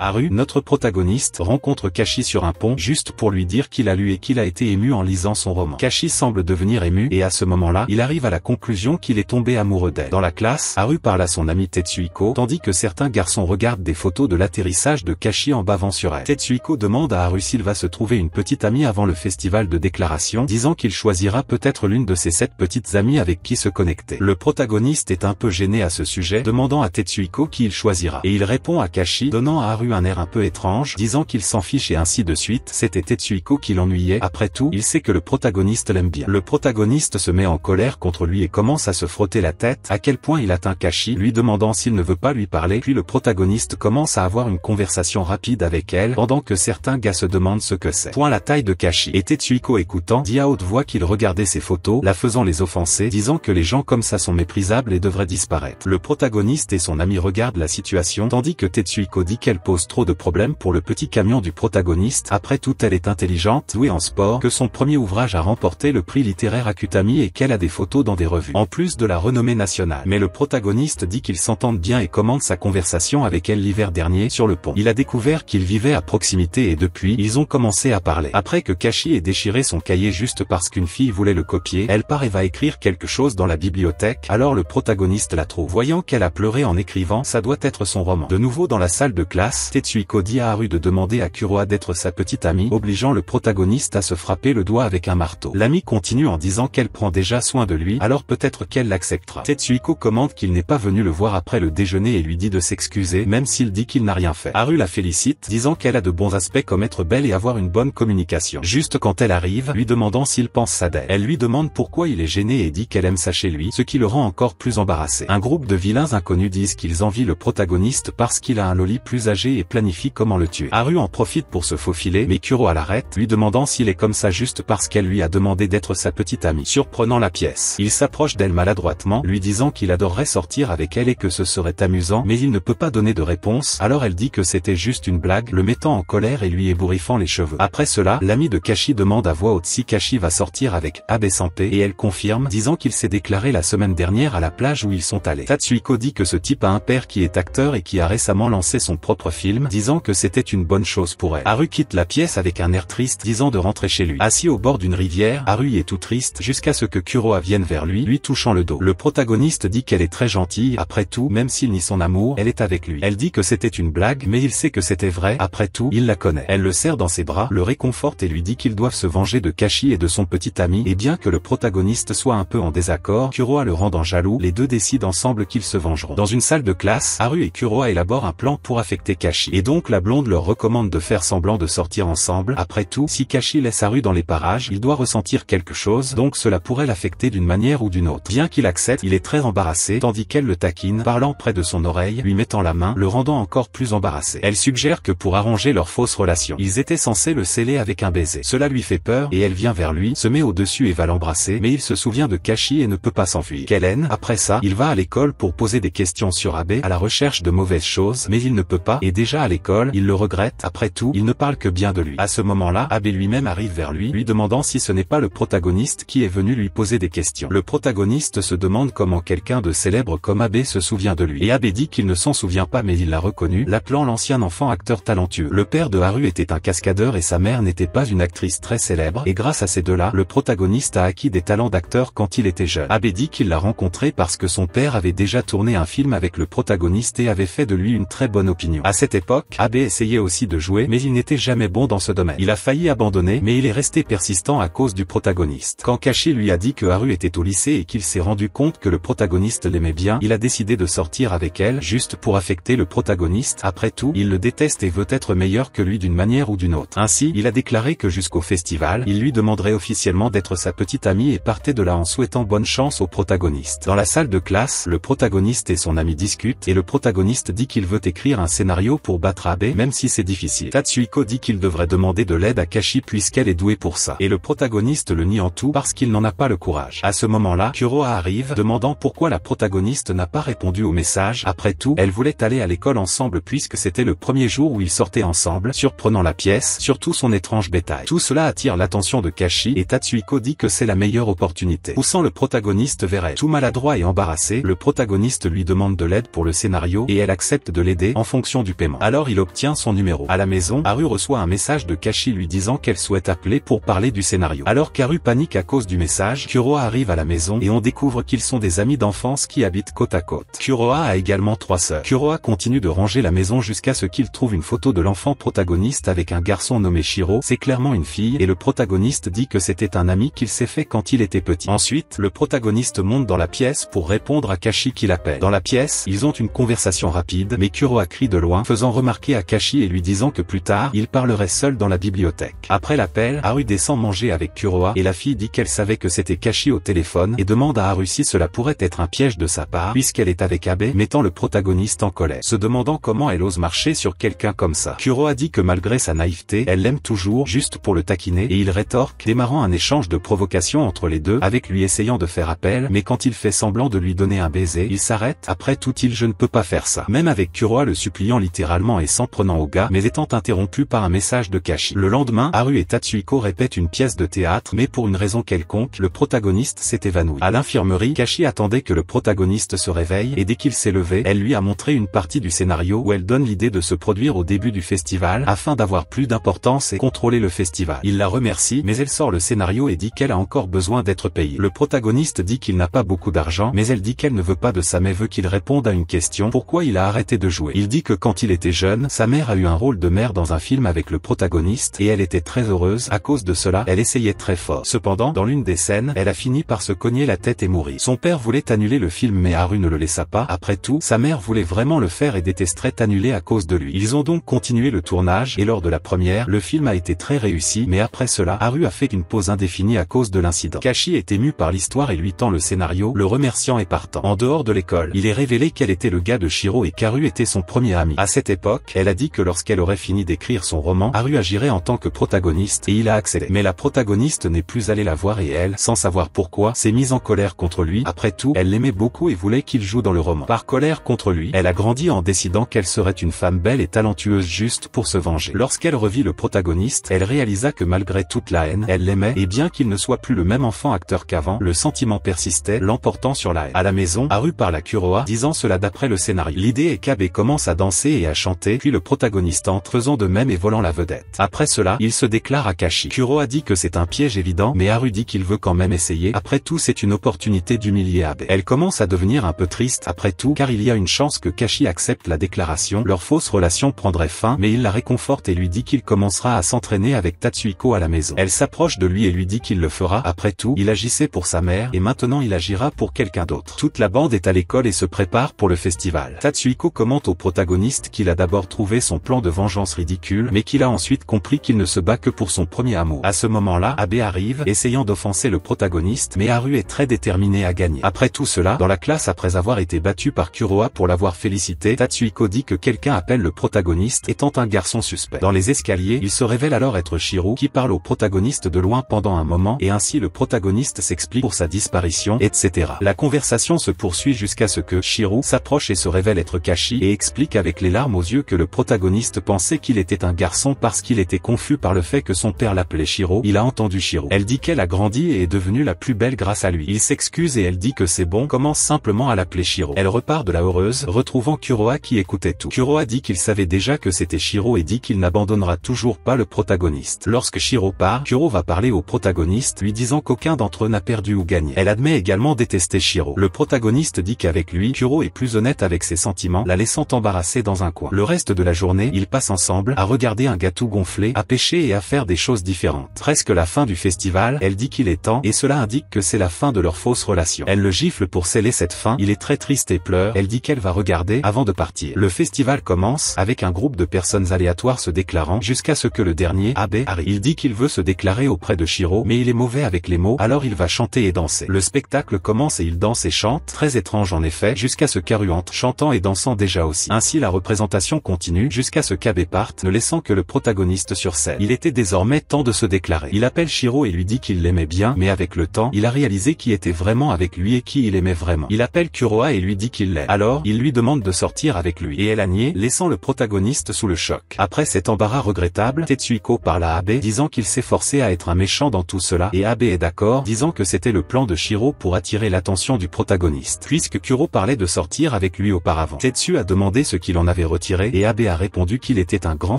Haru, notre protagoniste, rencontre Kashi sur un pont juste pour lui dire qu'il a lu et qu'il a été ému en lisant son roman. Kashi semble devenir ému et à ce moment-là, il arrive à la conclusion qu'il est tombé amoureux d'elle. Dans la classe, Haru parle à son ami Tetsuiko, tandis que certains garçons regardent des photos de l'atterrissage de Kashi en bavant sur elle. Tetsuiko demande à Haru s'il va se trouver une petite amie avant le festival de déclaration, disant qu'il choisira peut-être l'une de ses sept petites amies avec qui se connecter. Le protagoniste est un peu gêné à ce sujet, demandant à Tetsuiko qui il choisira. Et il répond à Kashi, donnant à Haru un air un peu étrange, disant qu'il s'en fiche et ainsi de suite. C'était Tetsuiko qui l'ennuyait. Après tout, il sait que le protagoniste l'aime bien. Le protagoniste se met en colère contre lui et commence à se frotter la tête, à quel point il atteint Kashi, lui demandant s'il ne veut pas lui parler. Puis le protagoniste commence à avoir une conversation rapide avec elle, pendant que certains gars se demandent ce que c'est. Point la taille de Kashi. Et Tetsuiko écoutant, dit à haute voix qu'il regardait ses photos, la faisant les offenser, disant que les gens comme ça sont méprisables et devraient disparaître. Le protagoniste et son ami regardent la situation, tandis que Tetsuiko dit qu'elle pose trop de problèmes pour le petit camion du protagoniste. Après tout, elle est intelligente, douée en sport, que son premier ouvrage a remporté le prix littéraire Akutami et qu'elle a des photos dans des revues, en plus de la renommée nationale. Mais le protagoniste dit qu'ils s'entendent bien et commande sa conversation avec elle l'hiver dernier sur le pont. Il a découvert qu'ils vivaient à proximité et depuis, ils ont commencé à parler. Après que Kashi ait déchiré son cahier juste parce qu'une fille voulait le copier, elle part et va écrire quelque chose dans la bibliothèque, alors le protagoniste la trouve. Voyant qu'elle a pleuré en écrivant, ça doit être son roman. De nouveau dans la salle de classe, Tetsuiko dit à Haru de demander à Kuroa d'être sa petite amie, obligeant le protagoniste à se frapper le doigt avec un marteau. L'ami continue en disant qu'elle prend déjà soin de lui, alors peut-être qu'elle l'acceptera. Tetsuiko commande qu'il n'est pas venu le voir après le déjeuner et lui dit de s'excuser, même s'il dit qu'il n'a rien fait. Haru la félicite, disant qu'elle a de bons aspects comme être belle et avoir une bonne communication. Juste quand elle arrive, lui demandant s'il pense ça d'elle. Elle lui demande pourquoi il est gêné et dit qu'elle aime ça chez lui, ce qui le rend encore plus embarrassé. Un groupe de vilains inconnus disent qu'ils envient le protagoniste parce qu'il a un loli plus âgé et planifie comment le tuer. Haru en profite pour se faufiler mais Kuro à l'arrête lui demandant s'il est comme ça juste parce qu'elle lui a demandé d'être sa petite amie. Surprenant la pièce, il s'approche d'elle maladroitement lui disant qu'il adorerait sortir avec elle et que ce serait amusant mais il ne peut pas donner de réponse alors elle dit que c'était juste une blague le mettant en colère et lui ébouriffant les cheveux. Après cela, l'ami de Kashi demande à voix haute si Kashi va sortir avec Abe Santé et elle confirme disant qu'il s'est déclaré la semaine dernière à la plage où ils sont allés. Tatsuiko dit que ce type a un père qui est acteur et qui a récemment lancé son propre film disant que c'était une bonne chose pour elle. Haru quitte la pièce avec un air triste disant de rentrer chez lui. Assis au bord d'une rivière, Haru est tout triste jusqu'à ce que Kuroa vienne vers lui, lui touchant le dos. Le protagoniste dit qu'elle est très gentille, après tout, même s'il nie son amour, elle est avec lui. Elle dit que c'était une blague, mais il sait que c'était vrai, après tout, il la connaît. Elle le serre dans ses bras, le réconforte et lui dit qu'ils doivent se venger de Kashi et de son petit ami, et bien que le protagoniste soit un peu en désaccord, Kuroa le rendant jaloux, les deux décident ensemble qu'ils se vengeront. Dans une salle de classe, Haru et Kuroa élaborent un plan pour affecter Kashi. Et donc la blonde leur recommande de faire semblant de sortir ensemble. Après tout, si Kashi laisse rue dans les parages, il doit ressentir quelque chose, donc cela pourrait l'affecter d'une manière ou d'une autre. Bien qu'il accepte, il est très embarrassé, tandis qu'elle le taquine, parlant près de son oreille, lui mettant la main, le rendant encore plus embarrassé. Elle suggère que pour arranger leur fausse relation, ils étaient censés le sceller avec un baiser. Cela lui fait peur, et elle vient vers lui, se met au-dessus et va l'embrasser, mais il se souvient de Kashi et ne peut pas s'enfuir. Kellen, après ça, il va à l'école pour poser des questions sur Abé à la recherche de mauvaises choses, mais il ne peut pas aider déjà à l'école, il le regrette, après tout, il ne parle que bien de lui. À ce moment-là, Abbé lui-même arrive vers lui, lui demandant si ce n'est pas le protagoniste qui est venu lui poser des questions. Le protagoniste se demande comment quelqu'un de célèbre comme Abbé se souvient de lui. Et Abbé dit qu'il ne s'en souvient pas mais il l'a reconnu, l'appelant l'ancien enfant acteur talentueux. Le père de Haru était un cascadeur et sa mère n'était pas une actrice très célèbre, et grâce à ces deux-là, le protagoniste a acquis des talents d'acteur quand il était jeune. Abbé dit qu'il l'a rencontré parce que son père avait déjà tourné un film avec le protagoniste et avait fait de lui une très bonne opinion. À cette époque, Abe essayait aussi de jouer mais il n'était jamais bon dans ce domaine. Il a failli abandonner mais il est resté persistant à cause du protagoniste. Quand Kashi lui a dit que Haru était au lycée et qu'il s'est rendu compte que le protagoniste l'aimait bien, il a décidé de sortir avec elle juste pour affecter le protagoniste. Après tout, il le déteste et veut être meilleur que lui d'une manière ou d'une autre. Ainsi, il a déclaré que jusqu'au festival, il lui demanderait officiellement d'être sa petite amie et partait de là en souhaitant bonne chance au protagoniste. Dans la salle de classe, le protagoniste et son ami discutent et le protagoniste dit qu'il veut écrire un scénario pour battre Abe même si c'est difficile. Tatsuiko dit qu'il devrait demander de l'aide à Kashi puisqu'elle est douée pour ça. Et le protagoniste le nie en tout parce qu'il n'en a pas le courage. À ce moment-là, Kuroa arrive, demandant pourquoi la protagoniste n'a pas répondu au message. Après tout, elle voulait aller à l'école ensemble puisque c'était le premier jour où ils sortaient ensemble, surprenant la pièce, surtout son étrange bétail. Tout cela attire l'attention de Kashi et Tatsuiko dit que c'est la meilleure opportunité. sans le protagoniste verrait Tout maladroit et embarrassé, le protagoniste lui demande de l'aide pour le scénario et elle accepte de l'aider en fonction du alors il obtient son numéro. À la maison, Haru reçoit un message de Kashi lui disant qu'elle souhaite appeler pour parler du scénario. Alors Karu panique à cause du message, Kuroa arrive à la maison et on découvre qu'ils sont des amis d'enfance qui habitent côte à côte. Kuroa a également trois sœurs. Kuroa continue de ranger la maison jusqu'à ce qu'il trouve une photo de l'enfant protagoniste avec un garçon nommé Shiro. C'est clairement une fille et le protagoniste dit que c'était un ami qu'il s'est fait quand il était petit. Ensuite, le protagoniste monte dans la pièce pour répondre à Kashi qui l'appelle. Dans la pièce, ils ont une conversation rapide mais Kuroa crie de loin faisant remarquer à Kashi et lui disant que plus tard il parlerait seul dans la bibliothèque. Après l'appel, Haru descend manger avec Kuroa et la fille dit qu'elle savait que c'était Kashi au téléphone et demande à Haru si cela pourrait être un piège de sa part puisqu'elle est avec Abe mettant le protagoniste en colère, se demandant comment elle ose marcher sur quelqu'un comme ça. Kuroa dit que malgré sa naïveté, elle l'aime toujours juste pour le taquiner et il rétorque, démarrant un échange de provocation entre les deux avec lui essayant de faire appel mais quand il fait semblant de lui donner un baiser, il s'arrête, après tout il je ne peux pas faire ça. Même avec Kuroa le suppliant littéralement et s'en prenant au gars mais étant interrompu par un message de Kashi. Le lendemain, Haru et tatsuiko répètent une pièce de théâtre mais pour une raison quelconque, le protagoniste s'est évanoui. À l'infirmerie, Kashi attendait que le protagoniste se réveille et dès qu'il s'est levé, elle lui a montré une partie du scénario où elle donne l'idée de se produire au début du festival afin d'avoir plus d'importance et contrôler le festival. Il la remercie mais elle sort le scénario et dit qu'elle a encore besoin d'être payée. Le protagoniste dit qu'il n'a pas beaucoup d'argent mais elle dit qu'elle ne veut pas de ça mais veut qu'il réponde à une question pourquoi il a arrêté de jouer. Il dit que quand il est était jeune, sa mère a eu un rôle de mère dans un film avec le protagoniste et elle était très heureuse, à cause de cela, elle essayait très fort. Cependant, dans l'une des scènes, elle a fini par se cogner la tête et mourir. Son père voulait annuler le film mais Haru ne le laissa pas, après tout, sa mère voulait vraiment le faire et détesterait annuler à cause de lui. Ils ont donc continué le tournage et lors de la première, le film a été très réussi mais après cela, Haru a fait une pause indéfinie à cause de l'incident. Kashi est ému par l'histoire et lui tend le scénario, le remerciant et partant. En dehors de l'école, il est révélé qu'elle était le gars de Shiro et Karu était son premier ami. À cette époque, elle a dit que lorsqu'elle aurait fini d'écrire son roman, Haru agirait en tant que protagoniste et il a accédé. Mais la protagoniste n'est plus allée la voir et elle, sans savoir pourquoi, s'est mise en colère contre lui. Après tout, elle l'aimait beaucoup et voulait qu'il joue dans le roman. Par colère contre lui, elle a grandi en décidant qu'elle serait une femme belle et talentueuse juste pour se venger. Lorsqu'elle revit le protagoniste, elle réalisa que malgré toute la haine, elle l'aimait et bien qu'il ne soit plus le même enfant acteur qu'avant, le sentiment persistait, l'emportant sur la haine. À la maison, Haru parle à Kuroa, disant cela d'après le scénario. L'idée est qu'Abe commence à danser et à chanter, puis le protagoniste entre faisant de même et volant la vedette. Après cela, il se déclare à Kashi. Kuro a dit que c'est un piège évident, mais Haru dit qu'il veut quand même essayer. Après tout, c'est une opportunité d'humilier Abe. Elle commence à devenir un peu triste après tout, car il y a une chance que Kashi accepte la déclaration. Leur fausse relation prendrait fin, mais il la réconforte et lui dit qu'il commencera à s'entraîner avec Tatsuiko à la maison. Elle s'approche de lui et lui dit qu'il le fera. Après tout, il agissait pour sa mère, et maintenant il agira pour quelqu'un d'autre. Toute la bande est à l'école et se prépare pour le festival. Tatsuiko commente au protagoniste qu'il il a d'abord trouvé son plan de vengeance ridicule mais qu'il a ensuite compris qu'il ne se bat que pour son premier amour. À ce moment-là, Abe arrive, essayant d'offenser le protagoniste mais Haru est très déterminé à gagner. Après tout cela, dans la classe après avoir été battu par Kuroa pour l'avoir félicité, Tatsuiko dit que quelqu'un appelle le protagoniste étant un garçon suspect. Dans les escaliers, il se révèle alors être Shirou. qui parle au protagoniste de loin pendant un moment et ainsi le protagoniste s'explique pour sa disparition, etc. La conversation se poursuit jusqu'à ce que Shirou. s'approche et se révèle être Kashi et explique avec les larmes aux yeux que le protagoniste pensait qu'il était un garçon parce qu'il était confus par le fait que son père l'appelait Shiro. Il a entendu Shiro. Elle dit qu'elle a grandi et est devenue la plus belle grâce à lui. Il s'excuse et elle dit que c'est bon, commence simplement à l'appeler Shiro. Elle repart de la heureuse, retrouvant Kuroa qui écoutait tout. Kuroa dit qu'il savait déjà que c'était Shiro et dit qu'il n'abandonnera toujours pas le protagoniste. Lorsque Shiro part, Kuro va parler au protagoniste lui disant qu'aucun d'entre eux n'a perdu ou gagné. Elle admet également détester Shiro. Le protagoniste dit qu'avec lui, Kuro est plus honnête avec ses sentiments, la laissant embarrassée dans un le reste de la journée, ils passent ensemble à regarder un gâteau gonflé, à pêcher et à faire des choses différentes. Presque la fin du festival, elle dit qu'il est temps, et cela indique que c'est la fin de leur fausse relation. Elle le gifle pour sceller cette fin, il est très triste et pleure, elle dit qu'elle va regarder, avant de partir. Le festival commence, avec un groupe de personnes aléatoires se déclarant, jusqu'à ce que le dernier, Abe, arrive. Il dit qu'il veut se déclarer auprès de Shiro, mais il est mauvais avec les mots, alors il va chanter et danser. Le spectacle commence et il danse et chante, très étrange en effet, jusqu'à ce qu'Aruante, chantant et dansant déjà aussi. Ainsi la représentation présentation continue jusqu'à ce qu'Abe parte ne laissant que le protagoniste sur scène. Il était désormais temps de se déclarer. Il appelle Shiro et lui dit qu'il l'aimait bien, mais avec le temps, il a réalisé qui était vraiment avec lui et qui il aimait vraiment. Il appelle Kuroa et lui dit qu'il l'est. Alors, il lui demande de sortir avec lui, et elle a nié, laissant le protagoniste sous le choc. Après cet embarras regrettable, Tetsuiko parle à Abe, disant qu'il s'est forcé à être un méchant dans tout cela, et Abe est d'accord, disant que c'était le plan de Shiro pour attirer l'attention du protagoniste. Puisque Kuro parlait de sortir avec lui auparavant, Tetsu a demandé ce qu'il en avait et Abe a répondu qu'il était un grand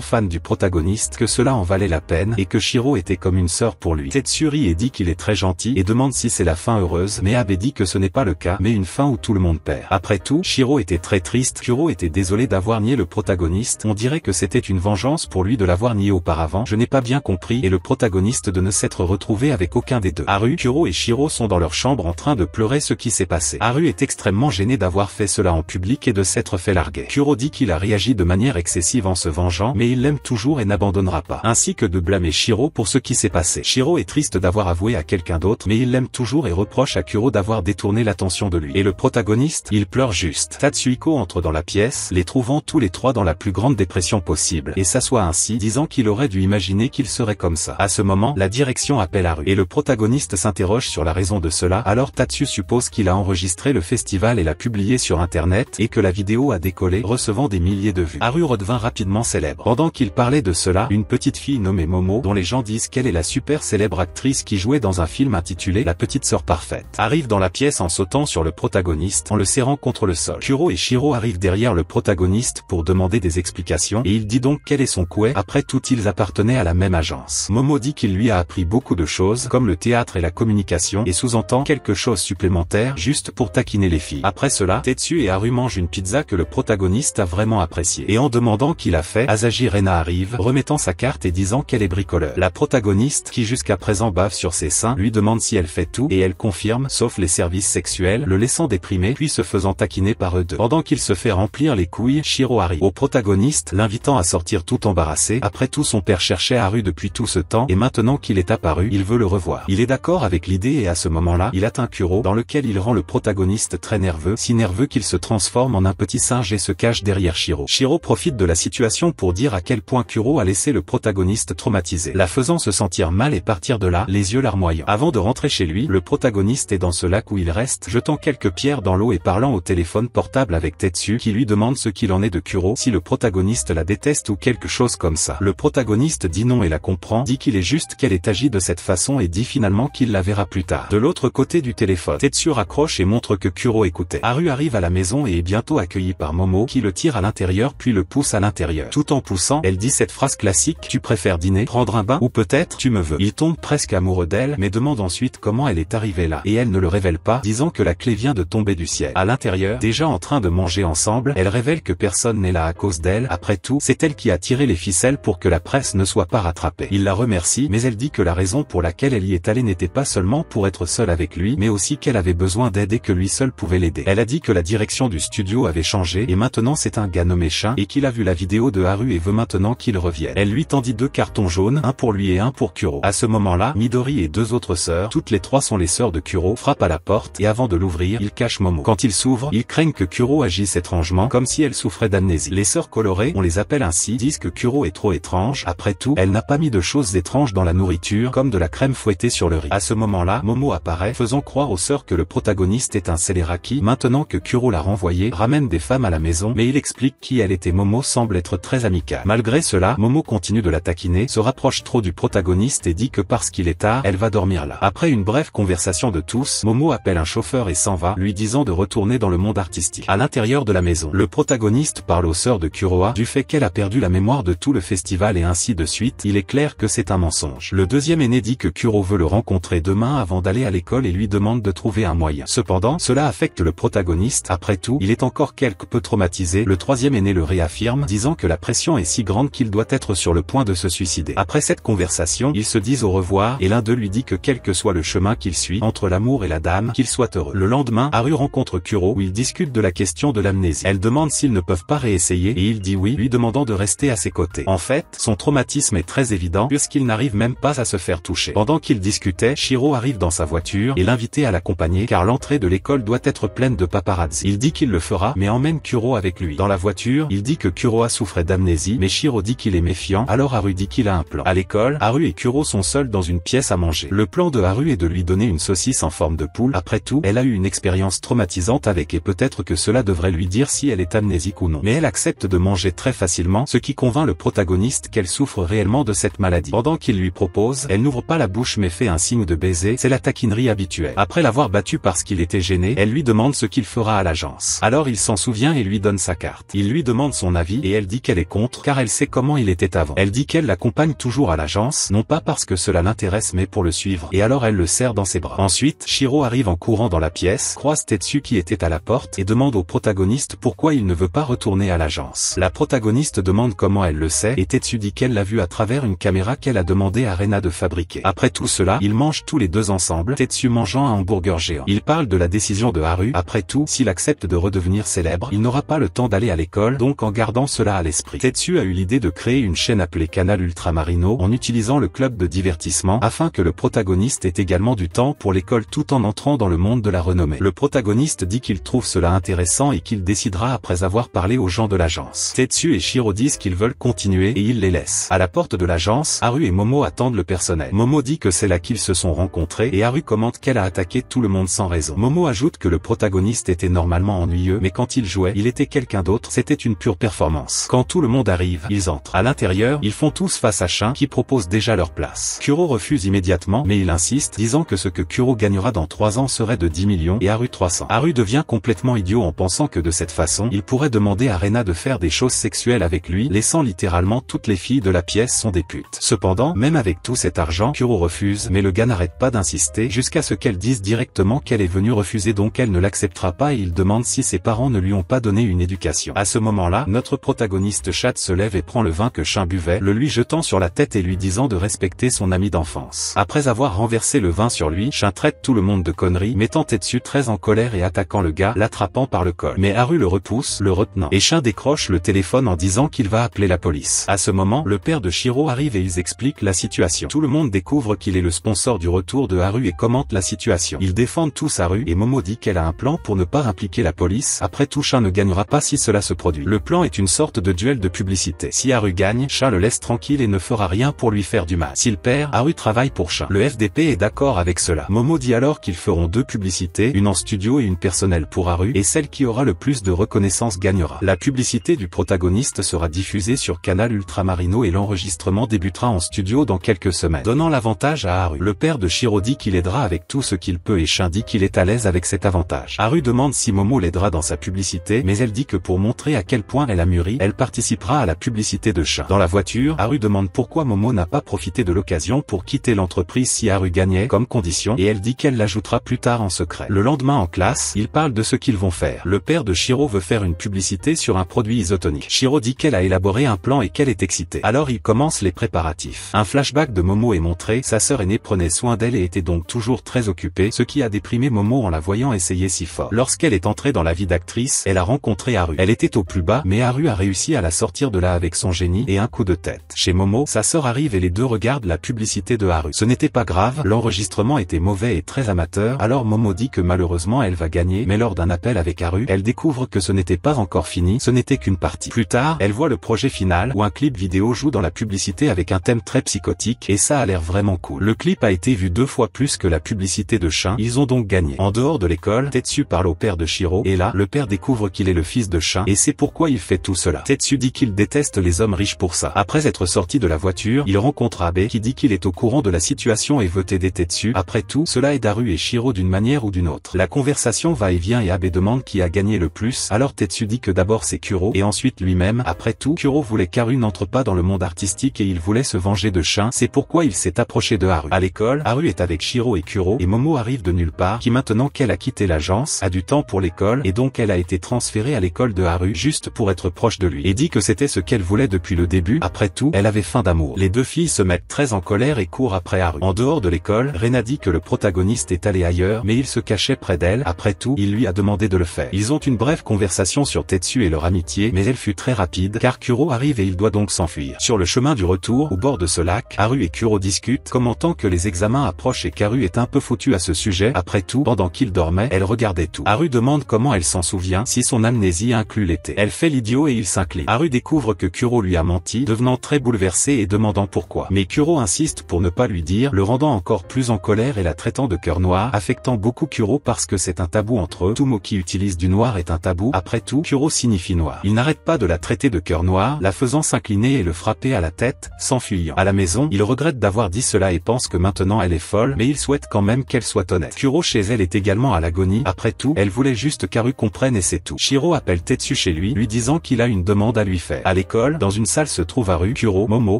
fan du protagoniste que cela en valait la peine et que Shiro était comme une sœur pour lui. Tetsuri est dit qu'il est très gentil et demande si c'est la fin heureuse mais Abe dit que ce n'est pas le cas mais une fin où tout le monde perd. Après tout, Shiro était très triste, Kuro était désolé d'avoir nié le protagoniste, on dirait que c'était une vengeance pour lui de l'avoir nié auparavant, je n'ai pas bien compris et le protagoniste de ne s'être retrouvé avec aucun des deux. Haru, Kuro et Shiro sont dans leur chambre en train de pleurer ce qui s'est passé. Haru est extrêmement gêné d'avoir fait cela en public et de s'être fait larguer. Kuro dit qu'il a agit de manière excessive en se vengeant mais il l'aime toujours et n'abandonnera pas. Ainsi que de blâmer Shiro pour ce qui s'est passé. Shiro est triste d'avoir avoué à quelqu'un d'autre mais il l'aime toujours et reproche à Kuro d'avoir détourné l'attention de lui. Et le protagoniste, il pleure juste. Tatsuhiko entre dans la pièce, les trouvant tous les trois dans la plus grande dépression possible et s'assoit ainsi, disant qu'il aurait dû imaginer qu'il serait comme ça. À ce moment, la direction appelle à rue et le protagoniste s'interroge sur la raison de cela alors Tatsu suppose qu'il a enregistré le festival et l'a publié sur internet et que la vidéo a décollé recevant des milliers Aru de Haru redevint rapidement célèbre. Pendant qu'il parlait de cela, une petite fille nommée Momo, dont les gens disent qu'elle est la super célèbre actrice qui jouait dans un film intitulé La petite sœur parfaite, arrive dans la pièce en sautant sur le protagoniste en le serrant contre le sol. Kuro et Shiro arrivent derrière le protagoniste pour demander des explications et il dit donc quel est son couet. Après tout, ils appartenaient à la même agence. Momo dit qu'il lui a appris beaucoup de choses comme le théâtre et la communication et sous-entend quelque chose supplémentaire juste pour taquiner les filles. Après cela, Tetsu et Haru mangent une pizza que le protagoniste a vraiment apprécié. Et en demandant qui l'a fait, Asagi Rena arrive, remettant sa carte et disant qu'elle est bricoleur. La protagoniste, qui jusqu'à présent bave sur ses seins, lui demande si elle fait tout, et elle confirme, sauf les services sexuels, le laissant déprimer, puis se faisant taquiner par eux deux. Pendant qu'il se fait remplir les couilles, Shiro arrive. Au protagoniste, l'invitant à sortir tout embarrassé, après tout son père cherchait Haru depuis tout ce temps, et maintenant qu'il est apparu, il veut le revoir. Il est d'accord avec l'idée et à ce moment-là, il atteint Kuro, dans lequel il rend le protagoniste très nerveux, si nerveux qu'il se transforme en un petit singe et se cache derrière Shiro. Shiro. profite de la situation pour dire à quel point Kuro a laissé le protagoniste traumatisé, la faisant se sentir mal et partir de là, les yeux larmoyants. Avant de rentrer chez lui, le protagoniste est dans ce lac où il reste, jetant quelques pierres dans l'eau et parlant au téléphone portable avec Tetsu, qui lui demande ce qu'il en est de Kuro, si le protagoniste la déteste ou quelque chose comme ça. Le protagoniste dit non et la comprend, dit qu'il est juste qu'elle ait agi de cette façon et dit finalement qu'il la verra plus tard. De l'autre côté du téléphone, Tetsu raccroche et montre que Kuro écoutait. Haru arrive à la maison et est bientôt accueilli par Momo qui le tire à l'intérieur puis le pousse à l'intérieur. Tout en poussant, elle dit cette phrase classique « Tu préfères dîner, prendre un bain ou peut-être tu me veux ». Il tombe presque amoureux d'elle mais demande ensuite comment elle est arrivée là. Et elle ne le révèle pas, disant que la clé vient de tomber du ciel. À l'intérieur, déjà en train de manger ensemble, elle révèle que personne n'est là à cause d'elle. Après tout, c'est elle qui a tiré les ficelles pour que la presse ne soit pas rattrapée. Il la remercie, mais elle dit que la raison pour laquelle elle y est allée n'était pas seulement pour être seule avec lui, mais aussi qu'elle avait besoin d'aide et que lui seul pouvait l'aider. Elle a dit que la direction du studio avait changé et maintenant c'est un gars nommé Chat et qu'il a vu la vidéo de Haru et veut maintenant qu'il revienne. Elle lui tendit deux cartons jaunes, un pour lui et un pour Kuro. À ce moment-là, Midori et deux autres sœurs, toutes les trois sont les sœurs de Kuro, frappent à la porte et avant de l'ouvrir, ils cachent Momo. Quand ils s'ouvrent, ils craignent que Kuro agisse étrangement, comme si elle souffrait d'amnésie. Les sœurs colorées, on les appelle ainsi, disent que Kuro est trop étrange. Après tout, elle n'a pas mis de choses étranges dans la nourriture, comme de la crème fouettée sur le riz. À ce moment-là, Momo apparaît, faisant croire aux sœurs que le protagoniste est un scélérat qui, maintenant que Kuro l'a renvoyé, ramène des femmes à la maison, mais il explique qui elle était Momo semble être très amicale. Malgré cela, Momo continue de la taquiner, se rapproche trop du protagoniste et dit que parce qu'il est tard, elle va dormir là. Après une brève conversation de tous, Momo appelle un chauffeur et s'en va, lui disant de retourner dans le monde artistique. À l'intérieur de la maison, le protagoniste parle aux sœurs de Kuroa du fait qu'elle a perdu la mémoire de tout le festival et ainsi de suite, il est clair que c'est un mensonge. Le deuxième aîné dit que Kuro veut le rencontrer demain avant d'aller à l'école et lui demande de trouver un moyen. Cependant, cela affecte le protagoniste, après tout, il est encore quelque peu traumatisé. Le troisième aîné le réaffirme, disant que la pression est si grande qu'il doit être sur le point de se suicider. Après cette conversation, ils se disent au revoir, et l'un d'eux lui dit que quel que soit le chemin qu'il suit, entre l'amour et la dame, qu'il soit heureux. Le lendemain, Haru rencontre Kuro, où ils discutent de la question de l'amnésie. Elle demande s'ils ne peuvent pas réessayer, et il dit oui, lui demandant de rester à ses côtés. En fait, son traumatisme est très évident, puisqu'il n'arrive même pas à se faire toucher. Pendant qu'ils discutaient, Shiro arrive dans sa voiture, et l'invite à l'accompagner, car l'entrée de l'école doit être pleine de paparazzi. Il dit qu'il le fera, mais emmène Kuro avec lui. Dans la voiture, il dit que Kuroa souffrait d'amnésie, mais Shiro dit qu'il est méfiant, alors Haru dit qu'il a un plan. À l'école, Haru et Kuro sont seuls dans une pièce à manger. Le plan de Haru est de lui donner une saucisse en forme de poule, après tout, elle a eu une expérience traumatisante avec et peut-être que cela devrait lui dire si elle est amnésique ou non. Mais elle accepte de manger très facilement, ce qui convainc le protagoniste qu'elle souffre réellement de cette maladie. Pendant qu'il lui propose, elle n'ouvre pas la bouche mais fait un signe de baiser, c'est la taquinerie habituelle. Après l'avoir battu parce qu'il était gêné, elle lui demande ce qu'il fera à l'agence. Alors il s'en souvient et lui donne sa carte lui demande son avis et elle dit qu'elle est contre car elle sait comment il était avant. Elle dit qu'elle l'accompagne toujours à l'agence, non pas parce que cela l'intéresse mais pour le suivre, et alors elle le serre dans ses bras. Ensuite, Shiro arrive en courant dans la pièce, croise Tetsu qui était à la porte et demande au protagoniste pourquoi il ne veut pas retourner à l'agence. La protagoniste demande comment elle le sait et Tetsu dit qu'elle l'a vu à travers une caméra qu'elle a demandé à Rena de fabriquer. Après tout cela, ils mangent tous les deux ensemble, Tetsu mangeant un hamburger géant. Il parle de la décision de Haru, après tout, s'il accepte de redevenir célèbre, il n'aura pas le temps d'aller à l'école donc en gardant cela à l'esprit. Tetsu a eu l'idée de créer une chaîne appelée Canal Ultramarino en utilisant le club de divertissement afin que le protagoniste ait également du temps pour l'école tout en entrant dans le monde de la renommée. Le protagoniste dit qu'il trouve cela intéressant et qu'il décidera après avoir parlé aux gens de l'agence. Tetsu et Shiro disent qu'ils veulent continuer et ils les laissent. À la porte de l'agence, Haru et Momo attendent le personnel. Momo dit que c'est là qu'ils se sont rencontrés et Haru commente qu'elle a attaqué tout le monde sans raison. Momo ajoute que le protagoniste était normalement ennuyeux mais quand il jouait, il était quelqu'un d'autre c'était une pure performance. Quand tout le monde arrive, ils entrent. À l'intérieur, ils font tous face à Shin, qui propose déjà leur place. Kuro refuse immédiatement, mais il insiste, disant que ce que Kuro gagnera dans 3 ans serait de 10 millions et Haru 300. Haru devient complètement idiot en pensant que de cette façon, il pourrait demander à Rena de faire des choses sexuelles avec lui, laissant littéralement toutes les filles de la pièce sont des putes. Cependant, même avec tout cet argent, Kuro refuse, mais le gars n'arrête pas d'insister jusqu'à ce qu'elle dise directement qu'elle est venue refuser donc elle ne l'acceptera pas et il demande si ses parents ne lui ont pas donné une éducation ce moment-là, notre protagoniste Chad se lève et prend le vin que Chin buvait, le lui jetant sur la tête et lui disant de respecter son ami d'enfance. Après avoir renversé le vin sur lui, Chin traite tout le monde de conneries, mettant Tetsu très en colère et attaquant le gars, l'attrapant par le col. Mais Haru le repousse, le retenant. Et Chin décroche le téléphone en disant qu'il va appeler la police. À ce moment, le père de Shiro arrive et ils expliquent la situation. Tout le monde découvre qu'il est le sponsor du retour de Haru et commente la situation. Ils défendent tous Haru et Momo dit qu'elle a un plan pour ne pas impliquer la police. Après tout, Chin ne gagnera pas si cela se produit. Le plan est une sorte de duel de publicité. Si Haru gagne, Chat le laisse tranquille et ne fera rien pour lui faire du mal. S'il perd, Haru travaille pour Shin. Le FDP est d'accord avec cela. Momo dit alors qu'ils feront deux publicités, une en studio et une personnelle pour Haru, et celle qui aura le plus de reconnaissance gagnera. La publicité du protagoniste sera diffusée sur Canal Ultramarino et l'enregistrement débutera en studio dans quelques semaines, donnant l'avantage à Haru. Le père de Shiro dit qu'il aidera avec tout ce qu'il peut et Shin dit qu'il est à l'aise avec cet avantage. Haru demande si Momo l'aidera dans sa publicité, mais elle dit que pour montrer à quel point elle a mûri, elle participera à la publicité de chat. Dans la voiture, Haru demande pourquoi Momo n'a pas profité de l'occasion pour quitter l'entreprise si Haru gagnait comme condition et elle dit qu'elle l'ajoutera plus tard en secret. Le lendemain en classe, ils parlent de ce qu'ils vont faire. Le père de Shiro veut faire une publicité sur un produit isotonique. Shiro dit qu'elle a élaboré un plan et qu'elle est excitée. Alors ils commence les préparatifs. Un flashback de Momo est montré, sa sœur aînée prenait soin d'elle et était donc toujours très occupée, ce qui a déprimé Momo en la voyant essayer si fort. Lorsqu'elle est entrée dans la vie d'actrice, elle a rencontré Haru. Elle était plus bas mais Haru a réussi à la sortir de là avec son génie et un coup de tête. Chez Momo, sa sœur arrive et les deux regardent la publicité de Haru. Ce n'était pas grave, l'enregistrement était mauvais et très amateur, alors Momo dit que malheureusement elle va gagner, mais lors d'un appel avec Haru, elle découvre que ce n'était pas encore fini, ce n'était qu'une partie. Plus tard, elle voit le projet final où un clip vidéo joue dans la publicité avec un thème très psychotique et ça a l'air vraiment cool. Le clip a été vu deux fois plus que la publicité de Shin, ils ont donc gagné. En dehors de l'école, Tetsu parle au père de Shiro et là, le père découvre qu'il est le fils de Shin et c'est pourquoi il fait tout cela. Tetsu dit qu'il déteste les hommes riches pour ça. Après être sorti de la voiture, il rencontre Abe qui dit qu'il est au courant de la situation et veut aider Tetsu. Après tout, cela est Haru et Shiro d'une manière ou d'une autre. La conversation va et vient et Abe demande qui a gagné le plus, alors Tetsu dit que d'abord c'est Kuro et ensuite lui-même. Après tout, Kuro voulait qu'Haru n'entre pas dans le monde artistique et il voulait se venger de Shin, c'est pourquoi il s'est approché de Haru. À l'école, Haru est avec Shiro et Kuro et Momo arrive de nulle part qui maintenant qu'elle a quitté l'agence, a du temps pour l'école et donc elle a été transférée à l'école de Haru juste pour être proche de lui et dit que c'était ce qu'elle voulait depuis le début. Après tout, elle avait faim d'amour. Les deux filles se mettent très en colère et courent après Haru. En dehors de l'école, Rena dit que le protagoniste est allé ailleurs, mais il se cachait près d'elle. Après tout, il lui a demandé de le faire. Ils ont une brève conversation sur Tetsu et leur amitié, mais elle fut très rapide car Kuro arrive et il doit donc s'enfuir. Sur le chemin du retour, au bord de ce lac, Haru et Kuro discutent, commentant que les examens approchent et Karu est un peu foutu à ce sujet. Après tout, pendant qu'il dormait, elle regardait tout. Haru demande comment elle s'en souvient, si son amnésie inclut les elle fait l'idiot et il s'incline. Haru découvre que Kuro lui a menti, devenant très bouleversé et demandant pourquoi. Mais Kuro insiste pour ne pas lui dire, le rendant encore plus en colère et la traitant de cœur noir, affectant beaucoup Kuro parce que c'est un tabou entre eux. Tout mot qui utilise du noir est un tabou. Après tout, Kuro signifie noir. Il n'arrête pas de la traiter de cœur noir, la faisant s'incliner et le frapper à la tête, s'enfuyant. À la maison, il regrette d'avoir dit cela et pense que maintenant elle est folle, mais il souhaite quand même qu'elle soit honnête. Kuro chez elle est également à l'agonie. Après tout, elle voulait juste qu'Aru comprenne et c'est tout. Shiro appelle Tetsu chez lui, disant qu'il a une demande à lui faire. À l'école, dans une salle se trouvent Haru, Kuro, Momo,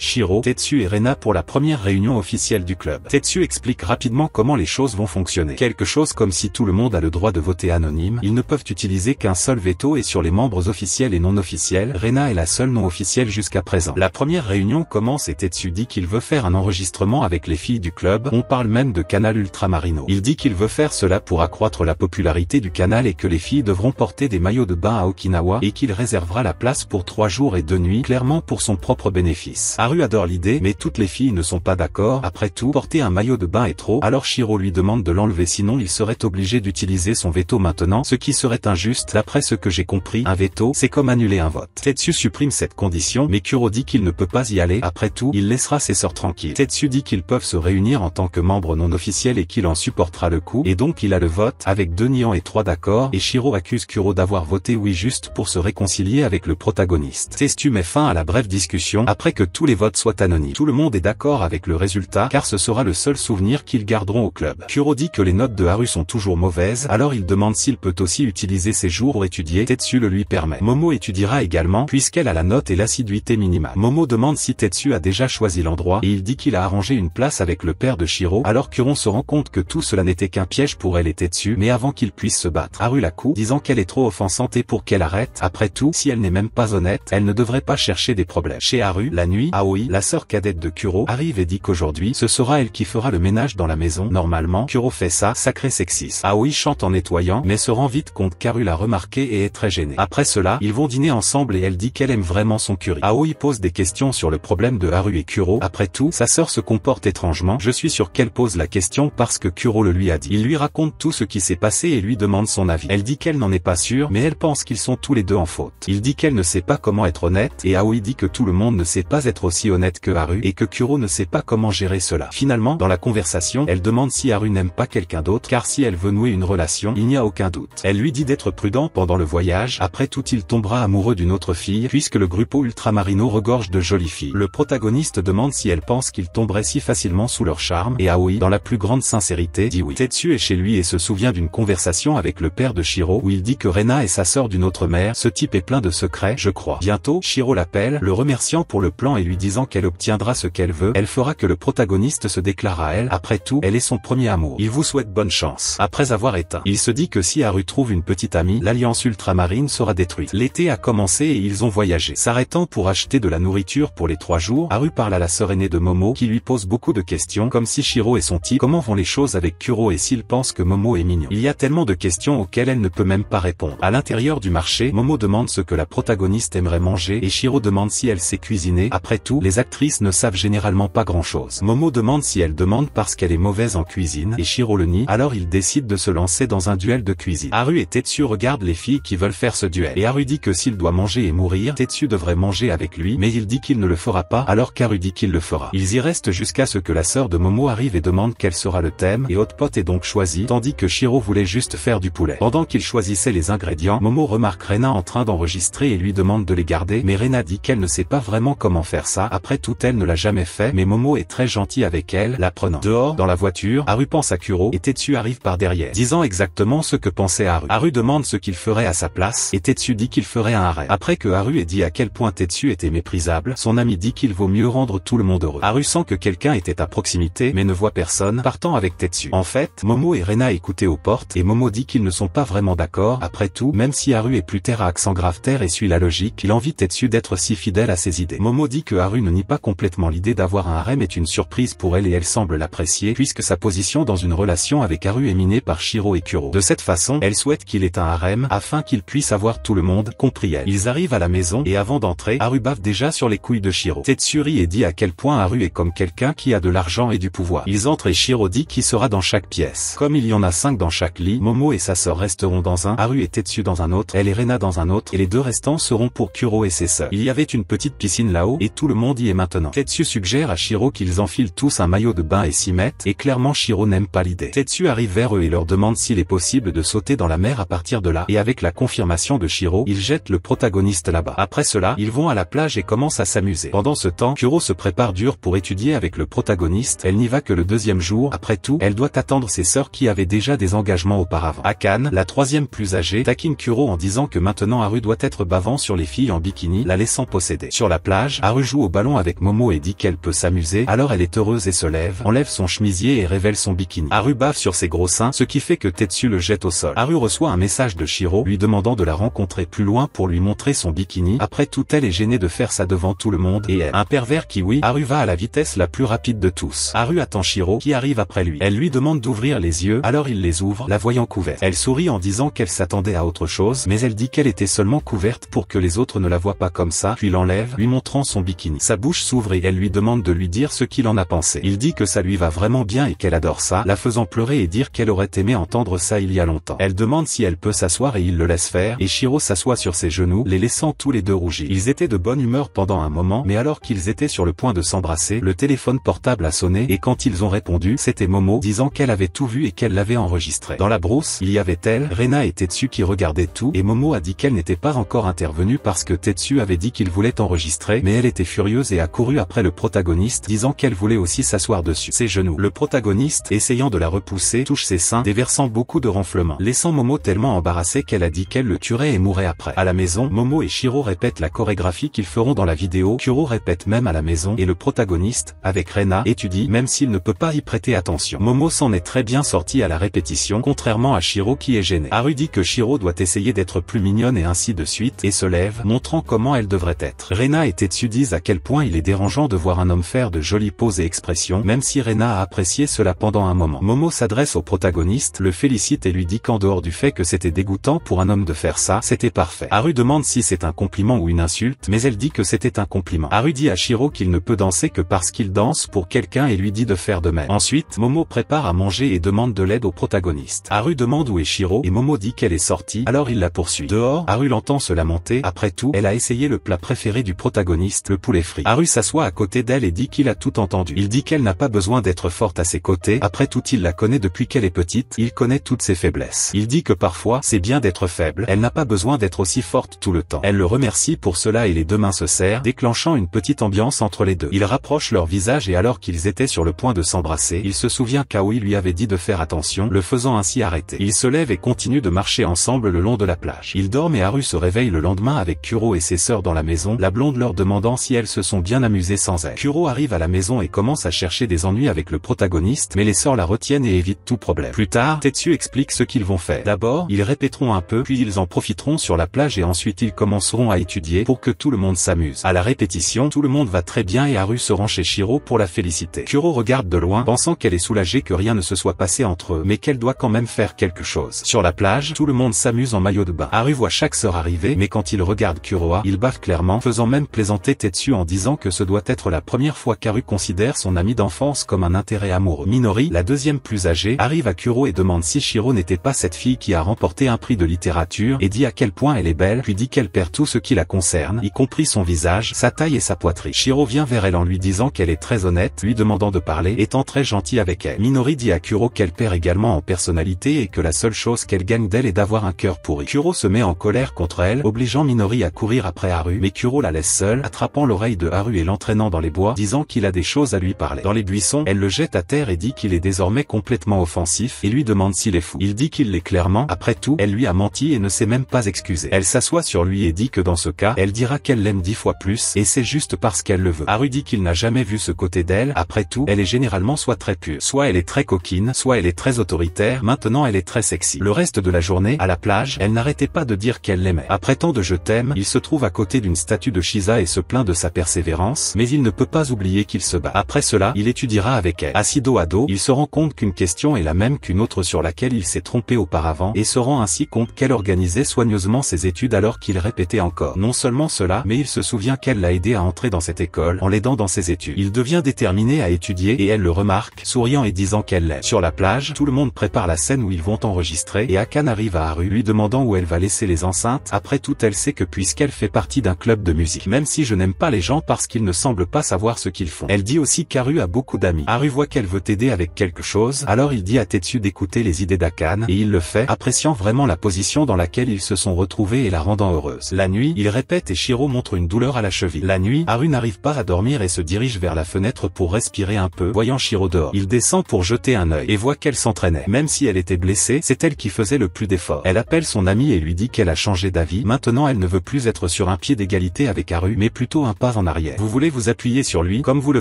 Shiro, Tetsu et Rena pour la première réunion officielle du club. Tetsu explique rapidement comment les choses vont fonctionner. Quelque chose comme si tout le monde a le droit de voter anonyme, ils ne peuvent utiliser qu'un seul veto et sur les membres officiels et non officiels, Rena est la seule non officielle jusqu'à présent. La première réunion commence et Tetsu dit qu'il veut faire un enregistrement avec les filles du club, on parle même de canal ultramarino. Il dit qu'il veut faire cela pour accroître la popularité du canal et que les filles devront porter des maillots de bain à Okinawa, qu'il réservera la place pour trois jours et deux nuits clairement pour son propre bénéfice. Haru adore l'idée, mais toutes les filles ne sont pas d'accord. Après tout, porter un maillot de bain est trop, alors Shiro lui demande de l'enlever sinon il serait obligé d'utiliser son veto maintenant, ce qui serait injuste. D'après ce que j'ai compris, un veto, c'est comme annuler un vote. Tetsu supprime cette condition, mais Kuro dit qu'il ne peut pas y aller. Après tout, il laissera ses sœurs tranquilles. Tetsu dit qu'ils peuvent se réunir en tant que membre non officiel et qu'il en supportera le coup, et donc il a le vote, avec deux niants et trois d'accord, et Shiro accuse Kuro d'avoir voté oui juste pour se réconcilier avec le protagoniste. Testu met fin à la brève discussion après que tous les votes soient anonymes. Tout le monde est d'accord avec le résultat car ce sera le seul souvenir qu'ils garderont au club. Kuro dit que les notes de Haru sont toujours mauvaises, alors il demande s'il peut aussi utiliser ses jours pour étudier. Tetsu le lui permet. Momo étudiera également puisqu'elle a la note et l'assiduité minima. Momo demande si Tetsu a déjà choisi l'endroit et il dit qu'il a arrangé une place avec le père de Shiro alors Kuron se rend compte que tout cela n'était qu'un piège pour elle et Tetsu mais avant qu'il puisse se battre. Haru la coup disant qu'elle est trop offensante et pour qu'elle arrête, après tout, si elle n'est même pas honnête, elle ne devrait pas chercher des problèmes. Chez Haru, la nuit, Aoi, la sœur cadette de Kuro, arrive et dit qu'aujourd'hui, ce sera elle qui fera le ménage dans la maison. Normalement, Kuro fait ça, sacré sexiste. Aoi chante en nettoyant, mais se rend vite compte qu'Haru l'a remarqué et est très gênée. Après cela, ils vont dîner ensemble et elle dit qu'elle aime vraiment son curry. Aoi pose des questions sur le problème de Haru et Kuro. Après tout, sa sœur se comporte étrangement. Je suis sûr qu'elle pose la question parce que Kuro le lui a dit. Il lui raconte tout ce qui s'est passé et lui demande son avis. Elle dit qu'elle n'en est pas sûre, mais elle pense qu'ils sont tous les deux en faute. Il dit qu'elle ne sait pas comment être honnête et Aoi dit que tout le monde ne sait pas être aussi honnête que Haru et que Kuro ne sait pas comment gérer cela. Finalement, dans la conversation, elle demande si Haru n'aime pas quelqu'un d'autre car si elle veut nouer une relation, il n'y a aucun doute. Elle lui dit d'être prudent pendant le voyage, après tout il tombera amoureux d'une autre fille puisque le grupo ultramarino regorge de jolies filles. Le protagoniste demande si elle pense qu'il tomberait si facilement sous leur charme et Aoi, dans la plus grande sincérité, dit oui. Tetsu est chez lui et se souvient d'une conversation avec le père de Shiro où il dit que Rena est sa sœur d'une autre mère ce type est plein de secrets, je crois. Bientôt, Shiro l'appelle, le remerciant pour le plan et lui disant qu'elle obtiendra ce qu'elle veut. Elle fera que le protagoniste se déclare à elle. Après tout, elle est son premier amour. Il vous souhaite bonne chance. Après avoir éteint, il se dit que si Haru trouve une petite amie, l'alliance ultramarine sera détruite. L'été a commencé et ils ont voyagé. S'arrêtant pour acheter de la nourriture pour les trois jours, Haru parle à la sœur aînée de Momo qui lui pose beaucoup de questions comme si Shiro et son type comment vont les choses avec Kuro et s'il pense que Momo est mignon. Il y a tellement de questions auxquelles elle ne peut même pas répondre. À l'intérieur du marché, Momo demande ce que la protagoniste aimerait manger et Shiro demande si elle sait cuisiner. Après tout, les actrices ne savent généralement pas grand-chose. Momo demande si elle demande parce qu'elle est mauvaise en cuisine et Shiro le nie, alors il décide de se lancer dans un duel de cuisine. Haru et Tetsu regardent les filles qui veulent faire ce duel et Haru dit que s'il doit manger et mourir, Tetsu devrait manger avec lui, mais il dit qu'il ne le fera pas alors qu'Haru dit qu'il le fera. Ils y restent jusqu'à ce que la sœur de Momo arrive et demande quel sera le thème et Hot est donc choisi tandis que Shiro voulait juste faire du poulet. Pendant qu'il choisissait les ingrédients, Momo remarque Rena en train d'enregistrer et lui demande de les garder mais Rena dit qu'elle ne sait pas vraiment comment faire ça, après tout elle ne l'a jamais fait mais Momo est très gentil avec elle, la prenant. Dehors, dans la voiture, Haru pense à Kuro et Tetsu arrive par derrière, disant exactement ce que pensait Haru. Haru demande ce qu'il ferait à sa place et Tetsu dit qu'il ferait un arrêt. Après que Haru ait dit à quel point Tetsu était méprisable, son ami dit qu'il vaut mieux rendre tout le monde heureux. Haru sent que quelqu'un était à proximité mais ne voit personne, partant avec Tetsu. En fait, Momo et Rena écoutaient aux portes et Momo dit qu'ils ne sont pas vraiment d'accord, après tout, même si Haru est plus terre accent grave terre et suit la logique, il envie Tetsu d'être si fidèle à ses idées. Momo dit que Haru ne nie pas complètement l'idée d'avoir un harem est une surprise pour elle et elle semble l'apprécier puisque sa position dans une relation avec Haru est minée par Shiro et Kuro. De cette façon, elle souhaite qu'il ait un harem afin qu'il puisse avoir tout le monde, compris elle. Ils arrivent à la maison et avant d'entrer, Haru bave déjà sur les couilles de Shiro. Tetsuri est dit à quel point Haru est comme quelqu'un qui a de l'argent et du pouvoir. Ils entrent et Shiro dit qu'il sera dans chaque pièce. Comme il y en a cinq dans chaque lit, Momo et sa sœur resteront dans un, Haru et Tetsu dans un autre, elle et Rena dans un autre et les deux restants seront pour Kuro et ses sœurs. Il y avait une petite piscine là-haut et tout le monde y est maintenant. Tetsu suggère à Shiro qu'ils enfilent tous un maillot de bain et s'y mettent et clairement Shiro n'aime pas l'idée. Tetsu arrive vers eux et leur demande s'il est possible de sauter dans la mer à partir de là et avec la confirmation de Shiro, ils jettent le protagoniste là-bas. Après cela, ils vont à la plage et commencent à s'amuser. Pendant ce temps, Kuro se prépare dur pour étudier avec le protagoniste. Elle n'y va que le deuxième jour. Après tout, elle doit attendre ses sœurs qui avaient déjà des engagements auparavant. Akan, la troisième plus âgée, taquine Kuro en disant que maintenant Maintenant Haru doit être bavant sur les filles en bikini, la laissant posséder. Sur la plage, Haru joue au ballon avec Momo et dit qu'elle peut s'amuser, alors elle est heureuse et se lève, enlève son chemisier et révèle son bikini. Aru bave sur ses gros seins, ce qui fait que Tetsu le jette au sol. Haru reçoit un message de Shiro, lui demandant de la rencontrer plus loin pour lui montrer son bikini. Après tout, elle est gênée de faire ça devant tout le monde et elle. Un pervers kiwi, Haru va à la vitesse la plus rapide de tous. Haru attend Shiro, qui arrive après lui. Elle lui demande d'ouvrir les yeux, alors il les ouvre, la voyant couverte. Elle sourit en disant qu'elle s'attendait à autre chose, mais elle dit qu'elle était seulement couverte pour que les autres ne la voient pas comme ça, puis l'enlève, lui montrant son bikini. Sa bouche s'ouvre et elle lui demande de lui dire ce qu'il en a pensé. Il dit que ça lui va vraiment bien et qu'elle adore ça, la faisant pleurer et dire qu'elle aurait aimé entendre ça il y a longtemps. Elle demande si elle peut s'asseoir et il le laisse faire, et Shiro s'assoit sur ses genoux, les laissant tous les deux rougir. Ils étaient de bonne humeur pendant un moment, mais alors qu'ils étaient sur le point de s'embrasser, le téléphone portable a sonné, et quand ils ont répondu, c'était Momo, disant qu'elle avait tout vu et qu'elle l'avait enregistré. Dans la brousse, il y avait elle, Rena était dessus qui regardait tout, et Momo a dit qu'elle n'était pas encore intervenue parce que Tetsu avait dit qu'il voulait enregistrer, mais elle était furieuse et a couru après le protagoniste disant qu'elle voulait aussi s'asseoir dessus. Ses genoux. Le protagoniste, essayant de la repousser, touche ses seins, déversant beaucoup de renflements, laissant Momo tellement embarrassée qu'elle a dit qu'elle le tuerait et mourrait après. À la maison, Momo et Shiro répètent la chorégraphie qu'ils feront dans la vidéo, Kuro répète même à la maison, et le protagoniste, avec Rena, étudie même s'il ne peut pas y prêter attention. Momo s'en est très bien sorti à la répétition, contrairement à Shiro qui est gêné. Haru dit que Shiro doit essayer d'être plus mignon et ainsi de suite et se lève, montrant comment elle devrait être. Rena et Tetsu disent à quel point il est dérangeant de voir un homme faire de jolies poses et expressions, même si Rena a apprécié cela pendant un moment. Momo s'adresse au protagoniste, le félicite et lui dit qu'en dehors du fait que c'était dégoûtant pour un homme de faire ça, c'était parfait. Haru demande si c'est un compliment ou une insulte, mais elle dit que c'était un compliment. Haru dit à Shiro qu'il ne peut danser que parce qu'il danse pour quelqu'un et lui dit de faire de même. Ensuite, Momo prépare à manger et demande de l'aide au protagoniste. Haru demande où est Shiro et Momo dit qu'elle est sortie, alors il la poursuit. Dehors, Haru l'entend se lamenter, après tout, elle a essayé le plat préféré du protagoniste, le poulet frit. Haru s'assoit à côté d'elle et dit qu'il a tout entendu. Il dit qu'elle n'a pas besoin d'être forte à ses côtés, après tout il la connaît depuis qu'elle est petite, il connaît toutes ses faiblesses. Il dit que parfois, c'est bien d'être faible, elle n'a pas besoin d'être aussi forte tout le temps. Elle le remercie pour cela et les deux mains se serrent, déclenchant une petite ambiance entre les deux. Ils rapprochent leur visage et alors qu'ils étaient sur le point de s'embrasser, il se souvient qu'Aoi lui avait dit de faire attention, le faisant ainsi arrêter. Ils se lève et continue de marcher ensemble le long de la plage. Il mais et Haru se réveille le lendemain avec Kuro et ses sœurs dans la maison, la blonde leur demandant si elles se sont bien amusées sans elle. Kuro arrive à la maison et commence à chercher des ennuis avec le protagoniste, mais les sœurs la retiennent et évitent tout problème. Plus tard, Tetsu explique ce qu'ils vont faire. D'abord, ils répéteront un peu, puis ils en profiteront sur la plage et ensuite ils commenceront à étudier pour que tout le monde s'amuse. À la répétition, tout le monde va très bien et Haru se rend chez Shiro pour la féliciter. Kuro regarde de loin, pensant qu'elle est soulagée que rien ne se soit passé entre eux, mais qu'elle doit quand même faire quelque chose. Sur la plage, tout le monde s'amuse en maillot de bain. Haru chaque sœur arrivée mais quand il regarde Kuroa, il baffe clairement, faisant même plaisanter Tetsu en disant que ce doit être la première fois qu'Aru considère son ami d'enfance comme un intérêt amoureux. Minori, la deuxième plus âgée, arrive à Kuro et demande si Shiro n'était pas cette fille qui a remporté un prix de littérature et dit à quel point elle est belle, puis dit qu'elle perd tout ce qui la concerne, y compris son visage, sa taille et sa poitrine. Shiro vient vers elle en lui disant qu'elle est très honnête, lui demandant de parler, étant très gentil avec elle. Minori dit à Kuro qu'elle perd également en personnalité et que la seule chose qu'elle gagne d'elle est d'avoir un cœur pourri. Kuro se met en colère contre elle, obligeant Minori à courir après Haru, mais Kuro la laisse seule, attrapant l'oreille de Haru et l'entraînant dans les bois, disant qu'il a des choses à lui parler. Dans les buissons, elle le jette à terre et dit qu'il est désormais complètement offensif, et lui demande s'il est fou. Il dit qu'il l'est clairement, après tout, elle lui a menti et ne s'est même pas excusée. Elle s'assoit sur lui et dit que dans ce cas, elle dira qu'elle l'aime dix fois plus, et c'est juste parce qu'elle le veut. Haru dit qu'il n'a jamais vu ce côté d'elle, après tout, elle est généralement soit très pure, soit elle est très coquine, soit elle est très autoritaire, maintenant elle est très sexy. Le reste de la journée, à la plage, elle n'arrêtait pas de dire qu'elle l'aimait. Après tant de je t'aime, il se trouve à côté d'une statue de Shiza et se plaint de sa persévérance, mais il ne peut pas oublier qu'il se bat. Après cela, il étudiera avec elle. Assis dos à dos, il se rend compte qu'une question est la même qu'une autre sur laquelle il s'est trompé auparavant, et se rend ainsi compte qu'elle organisait soigneusement ses études alors qu'il répétait encore. Non seulement cela, mais il se souvient qu'elle l'a aidé à entrer dans cette école en l'aidant dans ses études. Il devient déterminé à étudier et elle le remarque, souriant et disant qu'elle l'aime. Sur la plage, tout le monde prépare la scène où ils vont enregistrer et Akan arrive à Haru lui demandant où elle va laisser les enceintes. Après tout, elle sait que puisqu'elle fait partie d'un club de musique, même si je n'aime pas les gens parce qu'ils ne semblent pas savoir ce qu'ils font. Elle dit aussi qu'Aru a beaucoup d'amis. Aru voit qu'elle veut t'aider avec quelque chose, alors il dit à Tetsu d'écouter les idées d'Akan, et il le fait, appréciant vraiment la position dans laquelle ils se sont retrouvés et la rendant heureuse. La nuit, il répète et Shiro montre une douleur à la cheville. La nuit, Aru n'arrive pas à dormir et se dirige vers la fenêtre pour respirer un peu, voyant Shiro dehors. Il descend pour jeter un œil et voit qu'elle s'entraînait. Même si elle était blessée, c'est elle qui faisait le plus d'efforts. Elle appelle son ami et lui dit qu'elle a changé d'avis. Maintenant elle ne veut plus être sur un pied d'égalité avec Haru, mais plutôt un pas en arrière. Vous voulez vous appuyer sur lui comme vous le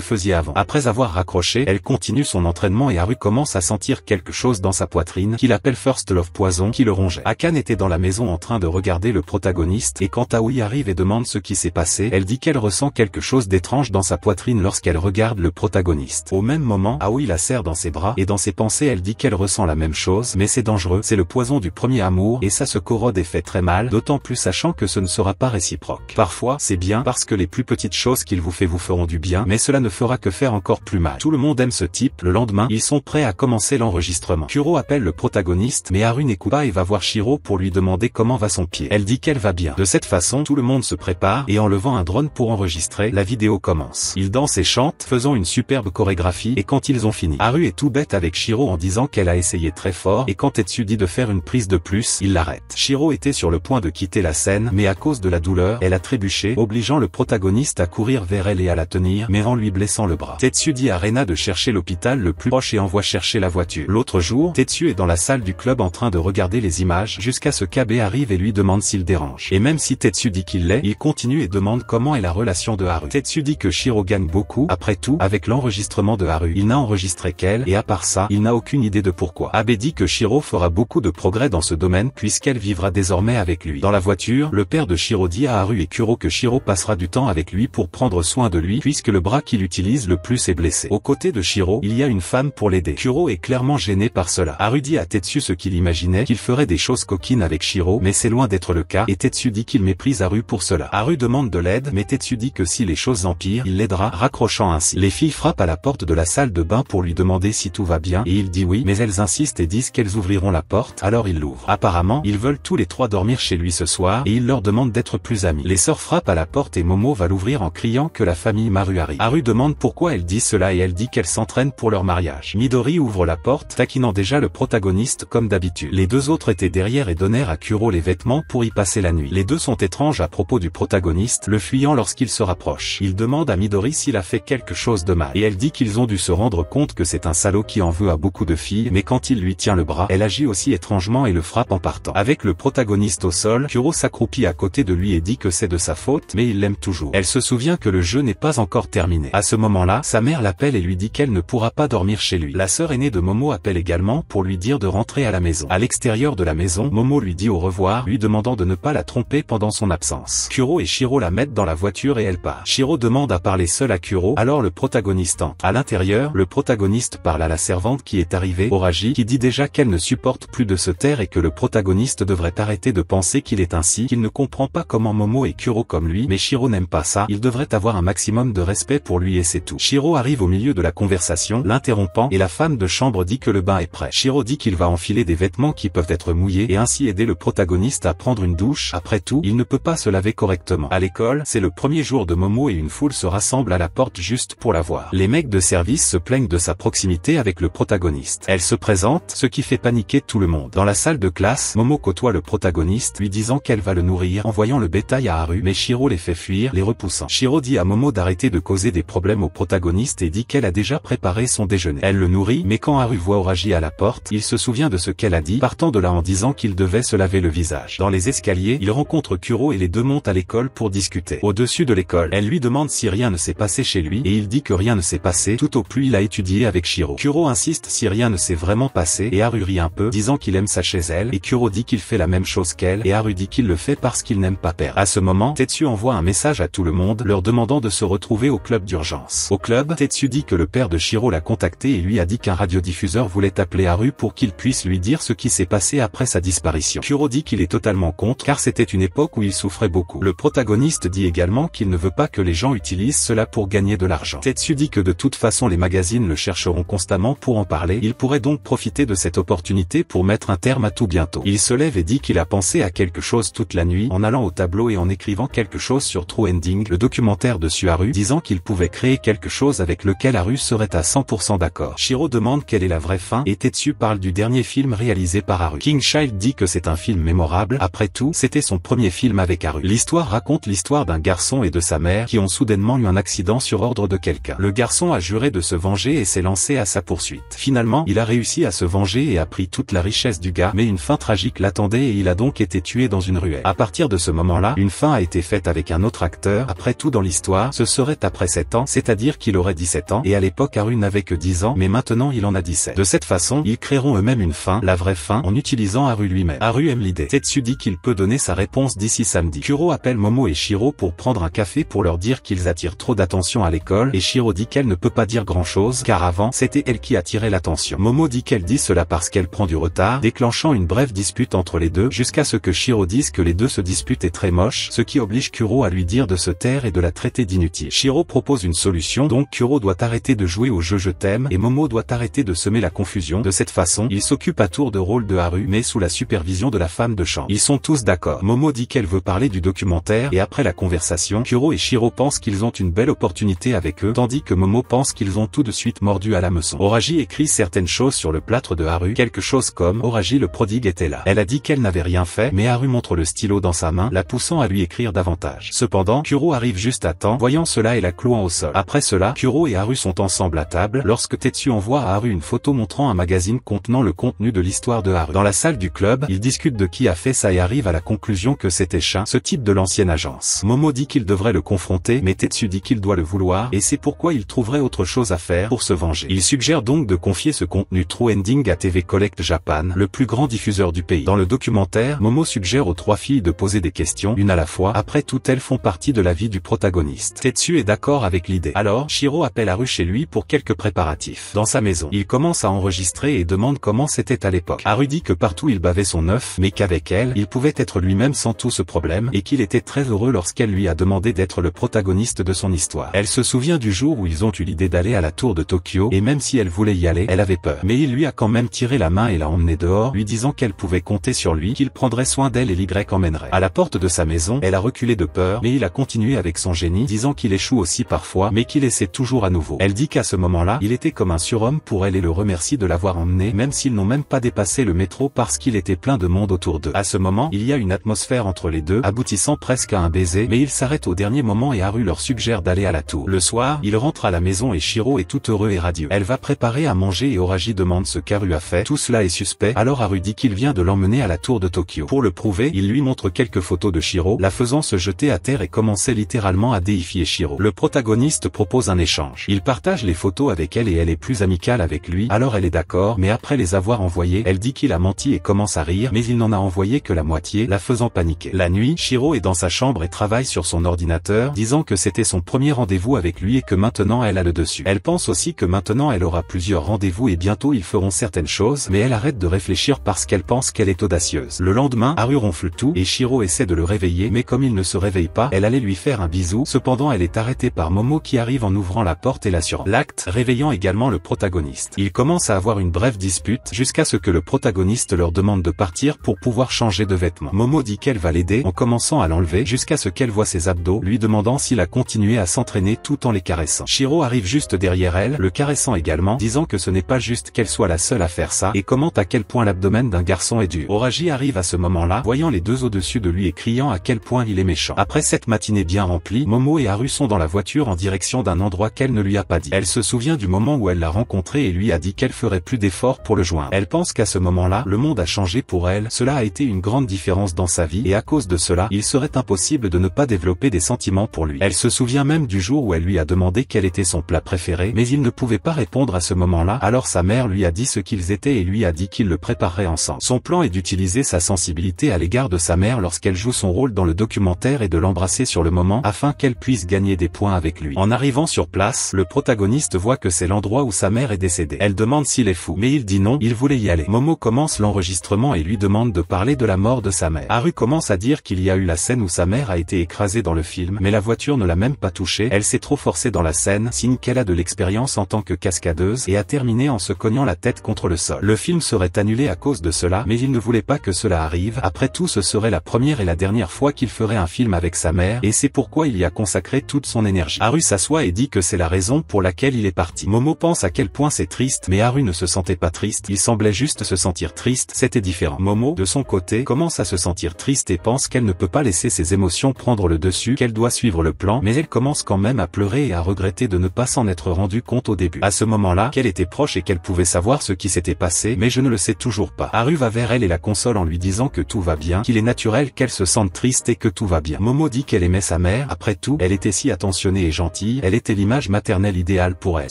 faisiez avant. Après avoir raccroché, elle continue son entraînement et Haru commence à sentir quelque chose dans sa poitrine qu'il appelle First Love Poison qui le rongeait. Akan était dans la maison en train de regarder le protagoniste et quand Aoi arrive et demande ce qui s'est passé, elle dit qu'elle ressent quelque chose d'étrange dans sa poitrine lorsqu'elle regarde le protagoniste. Au même moment, Aoi la serre dans ses bras et dans ses pensées elle dit qu'elle ressent la même chose mais c'est dangereux, c'est le poison du premier amour et ça se corrode et fait très mal, d'autant plus sachant que ce ne sera pas réciproque. Parfois, c'est bien parce que les plus petites choses qu'il vous fait vous feront du bien, mais cela ne fera que faire encore plus mal. Tout le monde aime ce type, le lendemain, ils sont prêts à commencer l'enregistrement. Kuro appelle le protagoniste, mais Haru pas et va voir Shiro pour lui demander comment va son pied. Elle dit qu'elle va bien. De cette façon, tout le monde se prépare, et en levant un drone pour enregistrer, la vidéo commence. Ils dansent et chantent, faisant une superbe chorégraphie, et quand ils ont fini, Haru est tout bête avec Shiro en disant qu'elle a essayé très fort, et quand Tetsu dit de faire une prise de plus, il l'arrête. Shiro était sur le point de quitter la scène mais à cause de la douleur, elle a trébuché, obligeant le protagoniste à courir vers elle et à la tenir mais en lui blessant le bras. Tetsu dit à Rena de chercher l'hôpital le plus proche et envoie chercher la voiture. L'autre jour, Tetsu est dans la salle du club en train de regarder les images jusqu'à ce qu'Abe arrive et lui demande s'il dérange. Et même si Tetsu dit qu'il l'est, il continue et demande comment est la relation de Haru. Tetsu dit que Shiro gagne beaucoup, après tout, avec l'enregistrement de Haru. Il n'a enregistré qu'elle, et à part ça, il n'a aucune idée de pourquoi. Abe dit que Shiro fera beaucoup de progrès dans ce domaine puisqu'elle vivra désormais avec lui. Dans la voiture, le père de Shiro dit à Haru et Kuro que Shiro passera du temps avec lui pour prendre soin de lui puisque le bras qu'il utilise le plus est blessé. Aux côté de Shiro, il y a une femme pour l'aider. Kuro est clairement gêné par cela. Haru dit à Tetsu ce qu'il imaginait qu'il ferait des choses coquines avec Shiro mais c'est loin d'être le cas et Tetsu dit qu'il méprise Haru pour cela. Haru demande de l'aide mais Tetsu dit que si les choses empirent, il l'aidera, raccrochant ainsi. Les filles frappent à la porte de la salle de bain pour lui demander si tout va bien et il dit oui mais elles insistent et disent qu'elles ouvriront la porte alors il l'ouvre. Apparemment, ils veulent tous les trois dormir chez lui ce soir et il leur demande d'être plus amis. Les sœurs frappent à la porte et Momo va l'ouvrir en criant que la famille Maru Haru demande pourquoi elle dit cela et elle dit qu'elle s'entraîne pour leur mariage. Midori ouvre la porte, taquinant déjà le protagoniste comme d'habitude. Les deux autres étaient derrière et donnèrent à Kuro les vêtements pour y passer la nuit. Les deux sont étranges à propos du protagoniste, le fuyant lorsqu'il se rapproche. Il demande à Midori s'il a fait quelque chose de mal. Et elle dit qu'ils ont dû se rendre compte que c'est un salaud qui en veut à beaucoup de filles, mais quand il lui tient le bras, elle agit aussi étrangement et le frappe en partant. Avec le protagoniste au sol, Kuro s'accroupit à côté de lui et dit que c'est de sa faute, mais il l'aime toujours. Elle se souvient que le jeu n'est pas encore terminé. À ce moment-là, sa mère l'appelle et lui dit qu'elle ne pourra pas dormir chez lui. La sœur aînée de Momo appelle également pour lui dire de rentrer à la maison. À l'extérieur de la maison, Momo lui dit au revoir, lui demandant de ne pas la tromper pendant son absence. Kuro et Shiro la mettent dans la voiture et elle part. Shiro demande à parler seul à Kuro, alors le protagoniste entre. À l'intérieur, le protagoniste parle à la servante qui est arrivée, Oragi, qui dit déjà qu'elle ne supporte plus de se taire et que le protagoniste devrait arrêter de penser qu'il est ainsi qu'il ne comprend pas comment Momo et Kuro comme lui mais Shiro n'aime pas ça, il devrait avoir un maximum de respect pour lui et c'est tout. Shiro arrive au milieu de la conversation, l'interrompant, et la femme de chambre dit que le bain est prêt. Shiro dit qu'il va enfiler des vêtements qui peuvent être mouillés et ainsi aider le protagoniste à prendre une douche, après tout, il ne peut pas se laver correctement. À l'école, c'est le premier jour de Momo et une foule se rassemble à la porte juste pour la voir. Les mecs de service se plaignent de sa proximité avec le protagoniste. Elle se présente, ce qui fait paniquer tout le monde. Dans la salle de classe, Momo côtoie le protagoniste lui disant qu'elle va le nourrir en voyant le bétail à Haru mais Shiro les fait fuir les repoussant. Shiro dit à Momo d'arrêter de causer des problèmes au protagoniste et dit qu'elle a déjà préparé son déjeuner. Elle le nourrit mais quand Haru voit Oragi à la porte, il se souvient de ce qu'elle a dit partant de là en disant qu'il devait se laver le visage. Dans les escaliers, il rencontre Kuro et les deux montent à l'école pour discuter. Au-dessus de l'école, elle lui demande si rien ne s'est passé chez lui et il dit que rien ne s'est passé tout au plus il a étudié avec Shiro. Kuro insiste si rien ne s'est vraiment passé et Haru rit un peu disant qu'il aime ça chez elle et Kuro dit qu'il fait la même chose et Haru dit qu'il le fait parce qu'il n'aime pas perdre. À ce moment, Tetsu envoie un message à tout le monde, leur demandant de se retrouver au club d'urgence. Au club, Tetsu dit que le père de Shiro l'a contacté et lui a dit qu'un radiodiffuseur voulait appeler Haru pour qu'il puisse lui dire ce qui s'est passé après sa disparition. Shiro dit qu'il est totalement contre car c'était une époque où il souffrait beaucoup. Le protagoniste dit également qu'il ne veut pas que les gens utilisent cela pour gagner de l'argent. Tetsu dit que de toute façon les magazines le chercheront constamment pour en parler, il pourrait donc profiter de cette opportunité pour mettre un terme à tout bientôt. Il se lève et dit qu'il a pensé à quelque chose toute la nuit en allant au tableau et en écrivant quelque chose sur True Ending, le documentaire de Suharu, disant qu'il pouvait créer quelque chose avec lequel Haru serait à 100% d'accord. Shiro demande quelle est la vraie fin et Tetsu parle du dernier film réalisé par Haru. King Child dit que c'est un film mémorable, après tout, c'était son premier film avec Haru. L'histoire raconte l'histoire d'un garçon et de sa mère qui ont soudainement eu un accident sur ordre de quelqu'un. Le garçon a juré de se venger et s'est lancé à sa poursuite. Finalement, il a réussi à se venger et a pris toute la richesse du gars, mais une fin tragique l'attendait et il a donc était tué dans une ruelle. À partir de ce moment-là, une fin a été faite avec un autre acteur, après tout dans l'histoire, ce serait après 7 ans, c'est-à-dire qu'il aurait 17 ans, et à l'époque Haru n'avait que 10 ans, mais maintenant il en a 17. De cette façon, ils créeront eux-mêmes une fin, la vraie fin, en utilisant Haru lui-même. Haru aime l'idée. Tetsu dit qu'il peut donner sa réponse d'ici samedi. Kuro appelle Momo et Shiro pour prendre un café pour leur dire qu'ils attirent trop d'attention à l'école, et Shiro dit qu'elle ne peut pas dire grand-chose, car avant, c'était elle qui attirait l'attention. Momo dit qu'elle dit cela parce qu'elle prend du retard, déclenchant une brève dispute entre les deux, jusqu'à ce que Shiro dise que les deux se disputent est très moche, ce qui oblige Kuro à lui dire de se taire et de la traiter d'inutile. Shiro propose une solution, donc Kuro doit arrêter de jouer au jeu je t'aime et Momo doit arrêter de semer la confusion. De cette façon, ils s'occupent à tour de rôle de Haru, mais sous la supervision de la femme de chambre. Ils sont tous d'accord. Momo dit qu'elle veut parler du documentaire et après la conversation, Kuro et Shiro pensent qu'ils ont une belle opportunité avec eux, tandis que Momo pense qu'ils ont tout de suite mordu à la meçon. Oragi écrit certaines choses sur le plâtre de Haru, quelque chose comme Oragi le prodigue était là. Elle a dit qu'elle n'avait rien fait mais Haru montre le stylo dans sa main, la poussant à lui écrire davantage. Cependant, Kuro arrive juste à temps, voyant cela et la clouant au sol. Après cela, Kuro et Haru sont ensemble à table, lorsque Tetsu envoie à Haru une photo montrant un magazine contenant le contenu de l'histoire de Haru. Dans la salle du club, ils discutent de qui a fait ça et arrivent à la conclusion que c'était Shin, ce type de l'ancienne agence. Momo dit qu'il devrait le confronter, mais Tetsu dit qu'il doit le vouloir, et c'est pourquoi il trouverait autre chose à faire pour se venger. Il suggère donc de confier ce contenu True Ending à TV Collect Japan, le plus grand diffuseur du pays. Dans le documentaire, Momo suggère aux trois filles de poser des questions une à la fois, après tout elles font partie de la vie du protagoniste. Tetsu est d'accord avec l'idée. Alors, Shiro appelle Haru chez lui pour quelques préparatifs. Dans sa maison, il commence à enregistrer et demande comment c'était à l'époque. Haru dit que partout il bavait son œuf, mais qu'avec elle, il pouvait être lui-même sans tout ce problème, et qu'il était très heureux lorsqu'elle lui a demandé d'être le protagoniste de son histoire. Elle se souvient du jour où ils ont eu l'idée d'aller à la tour de Tokyo, et même si elle voulait y aller, elle avait peur. Mais il lui a quand même tiré la main et l'a emmenée dehors, lui disant qu'elle pouvait compter sur lui, qu'il prendrait soin d'elle et l'Y emmènerait. À la porte de sa maison, elle a reculé de peur, mais il a continué avec son génie, disant qu'il échoue aussi parfois, mais qu'il essaie toujours à nouveau. Elle dit qu'à ce moment-là, il était comme un surhomme pour elle et le remercie de l'avoir emmené, même s'ils n'ont même pas dépassé le métro parce qu'il était plein de monde autour d'eux. À ce moment, il y a une atmosphère entre les deux, aboutissant presque à un baiser, mais ils s'arrêtent au dernier moment et Haru leur suggère d'aller à la tour. Le soir, il rentre à la maison et Shiro est tout heureux et radieux. Elle va préparer à manger et Oragi demande ce qu'Haru a fait. Tout cela est suspect, alors Haru dit qu'il vient de l'emmener à la tour de Tokyo. Pour le prouver, il lui montre quelques photos de Shiro, la faisant se jeter à terre et commencer littéralement à déifier Shiro. Le protagoniste propose un échange. Il partage les photos avec elle et elle est plus amicale avec lui, alors elle est d'accord, mais après les avoir envoyées, elle dit qu'il a menti et commence à rire, mais il n'en a envoyé que la moitié, la faisant paniquer. La nuit, Shiro est dans sa chambre et travaille sur son ordinateur, disant que c'était son premier rendez-vous avec lui et que maintenant elle a le dessus. Elle pense aussi que maintenant elle aura plusieurs rendez-vous et bientôt ils feront certaines choses, mais elle arrête de réfléchir parce qu'elle pense qu'elle est audacieuse. Le lendemain, Haru ronfle tout et Shiro essaie de le réveiller mais comme il ne se réveille pas, elle allait lui faire un bisou. Cependant, elle est arrêtée par Momo qui arrive en ouvrant la porte et la l'acte, réveillant également le protagoniste. Il commence à avoir une brève dispute jusqu'à ce que le protagoniste leur demande de partir pour pouvoir changer de vêtements. Momo dit qu'elle va l'aider en commençant à l'enlever jusqu'à ce qu'elle voit ses abdos, lui demandant s'il a continué à s'entraîner tout en les caressant. Shiro arrive juste derrière elle, le caressant également, disant que ce n'est pas juste qu'elle soit la seule à faire ça et commente à quel point l'abdomen d'un garçon est dur. arrive à se moment-là, voyant les deux au-dessus de lui et criant à quel point il est méchant. Après cette matinée bien remplie, Momo et Haru sont dans la voiture en direction d'un endroit qu'elle ne lui a pas dit. Elle se souvient du moment où elle l'a rencontré et lui a dit qu'elle ferait plus d'efforts pour le joindre. Elle pense qu'à ce moment-là, le monde a changé pour elle, cela a été une grande différence dans sa vie, et à cause de cela, il serait impossible de ne pas développer des sentiments pour lui. Elle se souvient même du jour où elle lui a demandé quel était son plat préféré, mais il ne pouvait pas répondre à ce moment-là, alors sa mère lui a dit ce qu'ils étaient et lui a dit qu'ils le préparaient ensemble. Son plan est d'utiliser sa sensibilité à l'égard de sa mère lorsqu'elle joue son rôle dans le documentaire et de l'embrasser sur le moment afin qu'elle puisse gagner des points avec lui. En arrivant sur place, le protagoniste voit que c'est l'endroit où sa mère est décédée. Elle demande s'il est fou, mais il dit non, il voulait y aller. Momo commence l'enregistrement et lui demande de parler de la mort de sa mère. Haru commence à dire qu'il y a eu la scène où sa mère a été écrasée dans le film, mais la voiture ne l'a même pas touchée, elle s'est trop forcée dans la scène, signe qu'elle a de l'expérience en tant que cascadeuse et a terminé en se cognant la tête contre le sol. Le film serait annulé à cause de cela, mais il ne voulait pas que cela arrive après tout ce serait la première et la dernière fois qu'il ferait un film avec sa mère, et c'est pourquoi il y a consacré toute son énergie. Haru s'assoit et dit que c'est la raison pour laquelle il est parti. Momo pense à quel point c'est triste, mais Haru ne se sentait pas triste, il semblait juste se sentir triste, c'était différent. Momo, de son côté, commence à se sentir triste et pense qu'elle ne peut pas laisser ses émotions prendre le dessus, qu'elle doit suivre le plan, mais elle commence quand même à pleurer et à regretter de ne pas s'en être rendu compte au début. À ce moment-là, qu'elle était proche et qu'elle pouvait savoir ce qui s'était passé, mais je ne le sais toujours pas. Haru va vers elle et la console en lui disant que tout va bien qu'il est naturel qu'elle se sente triste et que tout va bien. Momo dit qu'elle aimait sa mère, après tout, elle était si attentionnée et gentille, elle était l'image maternelle idéale pour elle.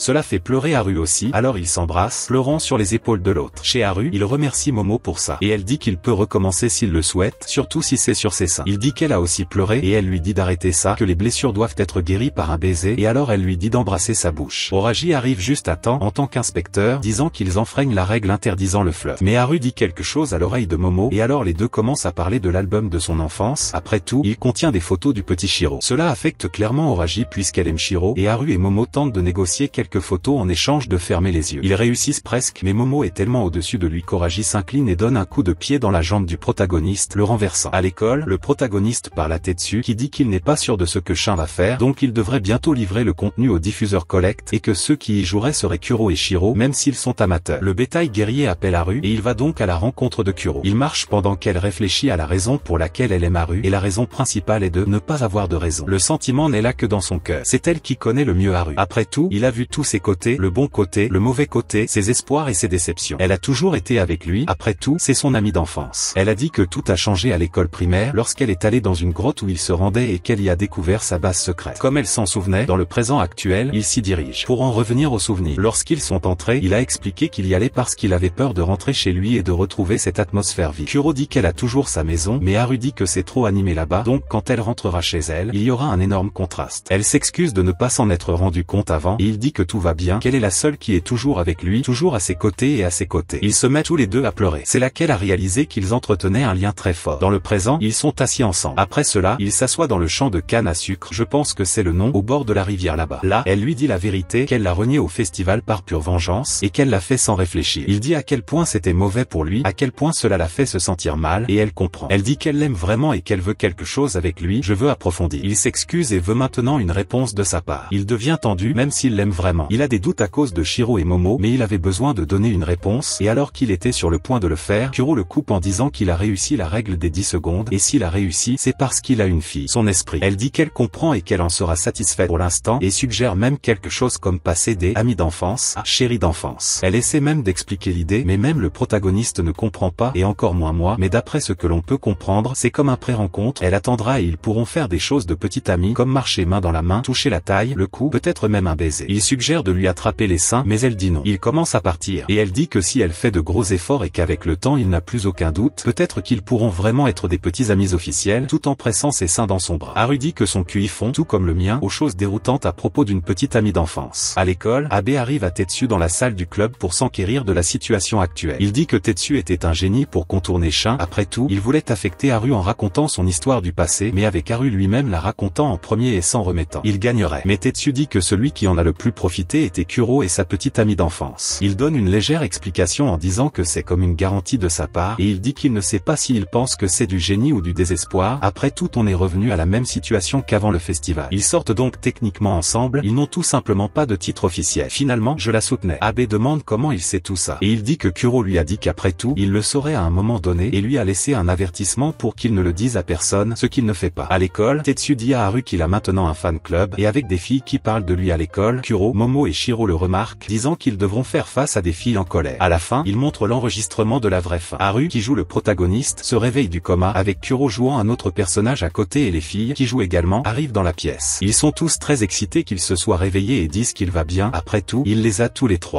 Cela fait pleurer Haru aussi, alors ils s'embrassent, pleurant sur les épaules de l'autre. Chez Haru, il remercie Momo pour ça, et elle dit qu'il peut recommencer s'il le souhaite, surtout si c'est sur ses seins. Il dit qu'elle a aussi pleuré, et elle lui dit d'arrêter ça, que les blessures doivent être guéries par un baiser, et alors elle lui dit d'embrasser sa bouche. Oraji arrive juste à temps, en tant qu'inspecteur, disant qu'ils enfreignent la règle interdisant le fleuve. Mais Haru dit quelque chose à l'oreille de Momo, et alors les deux commencent à parler de l'album de son enfance. Après tout, il contient des photos du petit Shiro. Cela affecte clairement Oragi puisqu'elle aime Shiro, et Haru et Momo tentent de négocier quelques photos en échange de fermer les yeux. Ils réussissent presque, mais Momo est tellement au-dessus de lui qu'Oragi s'incline et donne un coup de pied dans la jambe du protagoniste, le renversant. À l'école, le protagoniste parle à Tetsu qui dit qu'il n'est pas sûr de ce que Shin va faire, donc il devrait bientôt livrer le contenu au diffuseur Collect, et que ceux qui y joueraient seraient Kuro et Shiro, même s'ils sont amateurs. Le bétail guerrier appelle Haru, et il va donc à la rencontre de Kuro. Il marche pendant qu'elle réfléchit à la raison pour laquelle elle est Maru et la raison principale est de ne pas avoir de raison. Le sentiment n'est là que dans son cœur. C'est elle qui connaît le mieux Haru. Après tout, il a vu tous ses côtés, le bon côté, le mauvais côté, ses espoirs et ses déceptions. Elle a toujours été avec lui, après tout, c'est son ami d'enfance. Elle a dit que tout a changé à l'école primaire lorsqu'elle est allée dans une grotte où il se rendait et qu'elle y a découvert sa base secrète. Comme elle s'en souvenait, dans le présent actuel, il s'y dirige. Pour en revenir aux souvenirs, lorsqu'ils sont entrés, il a expliqué qu'il y allait parce qu'il avait peur de rentrer chez lui et de retrouver cette atmosphère vide qu'elle a toujours sa maison, mais Haru dit que c'est trop animé là-bas, donc quand elle rentrera chez elle, il y aura un énorme contraste. Elle s'excuse de ne pas s'en être rendu compte avant, et il dit que tout va bien, qu'elle est la seule qui est toujours avec lui, toujours à ses côtés et à ses côtés. Ils se mettent tous les deux à pleurer. C'est là qu'elle a réalisé qu'ils entretenaient un lien très fort. Dans le présent, ils sont assis ensemble. Après cela, il s'assoit dans le champ de canne à sucre, je pense que c'est le nom, au bord de la rivière là-bas. Là, elle lui dit la vérité, qu'elle l'a renié au festival par pure vengeance, et qu'elle l'a fait sans réfléchir. Il dit à quel point c'était mauvais pour lui, à quel point cela l'a fait se sentir mal et elle comprend. Elle dit qu'elle l'aime vraiment et qu'elle veut quelque chose avec lui. Je veux approfondir. Il s'excuse et veut maintenant une réponse de sa part. Il devient tendu même s'il l'aime vraiment. Il a des doutes à cause de Shiro et Momo mais il avait besoin de donner une réponse et alors qu'il était sur le point de le faire, Kuro le coupe en disant qu'il a réussi la règle des 10 secondes et s'il a réussi c'est parce qu'il a une fille. Son esprit. Elle dit qu'elle comprend et qu'elle en sera satisfaite pour l'instant et suggère même quelque chose comme passer des amis d'enfance à chérie d'enfance. Elle essaie même d'expliquer l'idée mais même le protagoniste ne comprend pas et encore moins moi mais d'après ce que l'on peut comprendre, c'est comme un pré-rencontre, elle attendra et ils pourront faire des choses de petit amis, comme marcher main dans la main, toucher la taille, le cou, peut-être même un baiser. Il suggère de lui attraper les seins, mais elle dit non. Il commence à partir, et elle dit que si elle fait de gros efforts et qu'avec le temps il n'a plus aucun doute, peut-être qu'ils pourront vraiment être des petits amis officiels, tout en pressant ses seins dans son bras. Haru dit que son QI fond, tout comme le mien, aux choses déroutantes à propos d'une petite amie d'enfance. À l'école, Abe arrive à Tetsu dans la salle du club pour s'enquérir de la situation actuelle. Il dit que Tetsu était un génie pour contourner après tout, il voulait affecter Haru en racontant son histoire du passé, mais avec Haru lui-même la racontant en premier et s'en remettant. Il gagnerait. Mais Tetsu dit que celui qui en a le plus profité était Kuro et sa petite amie d'enfance. Il donne une légère explication en disant que c'est comme une garantie de sa part, et il dit qu'il ne sait pas s'il pense que c'est du génie ou du désespoir. Après tout, on est revenu à la même situation qu'avant le festival. Ils sortent donc techniquement ensemble, ils n'ont tout simplement pas de titre officiel. Finalement, je la soutenais. Abe demande comment il sait tout ça, et il dit que Kuro lui a dit qu'après tout, il le saurait à un moment donné, et lui a laissé un avertissement pour qu'il ne le dise à personne, ce qu'il ne fait pas. À l'école, Tetsu dit à Haru qu'il a maintenant un fan club, et avec des filles qui parlent de lui à l'école, Kuro, Momo et Shiro le remarquent, disant qu'ils devront faire face à des filles en colère. À la fin, il montre l'enregistrement de la vraie fin. Haru, qui joue le protagoniste, se réveille du coma avec Kuro jouant un autre personnage à côté et les filles, qui jouent également, arrivent dans la pièce. Ils sont tous très excités qu'il se soit réveillé et disent qu'il va bien, après tout, il les a tous les trois.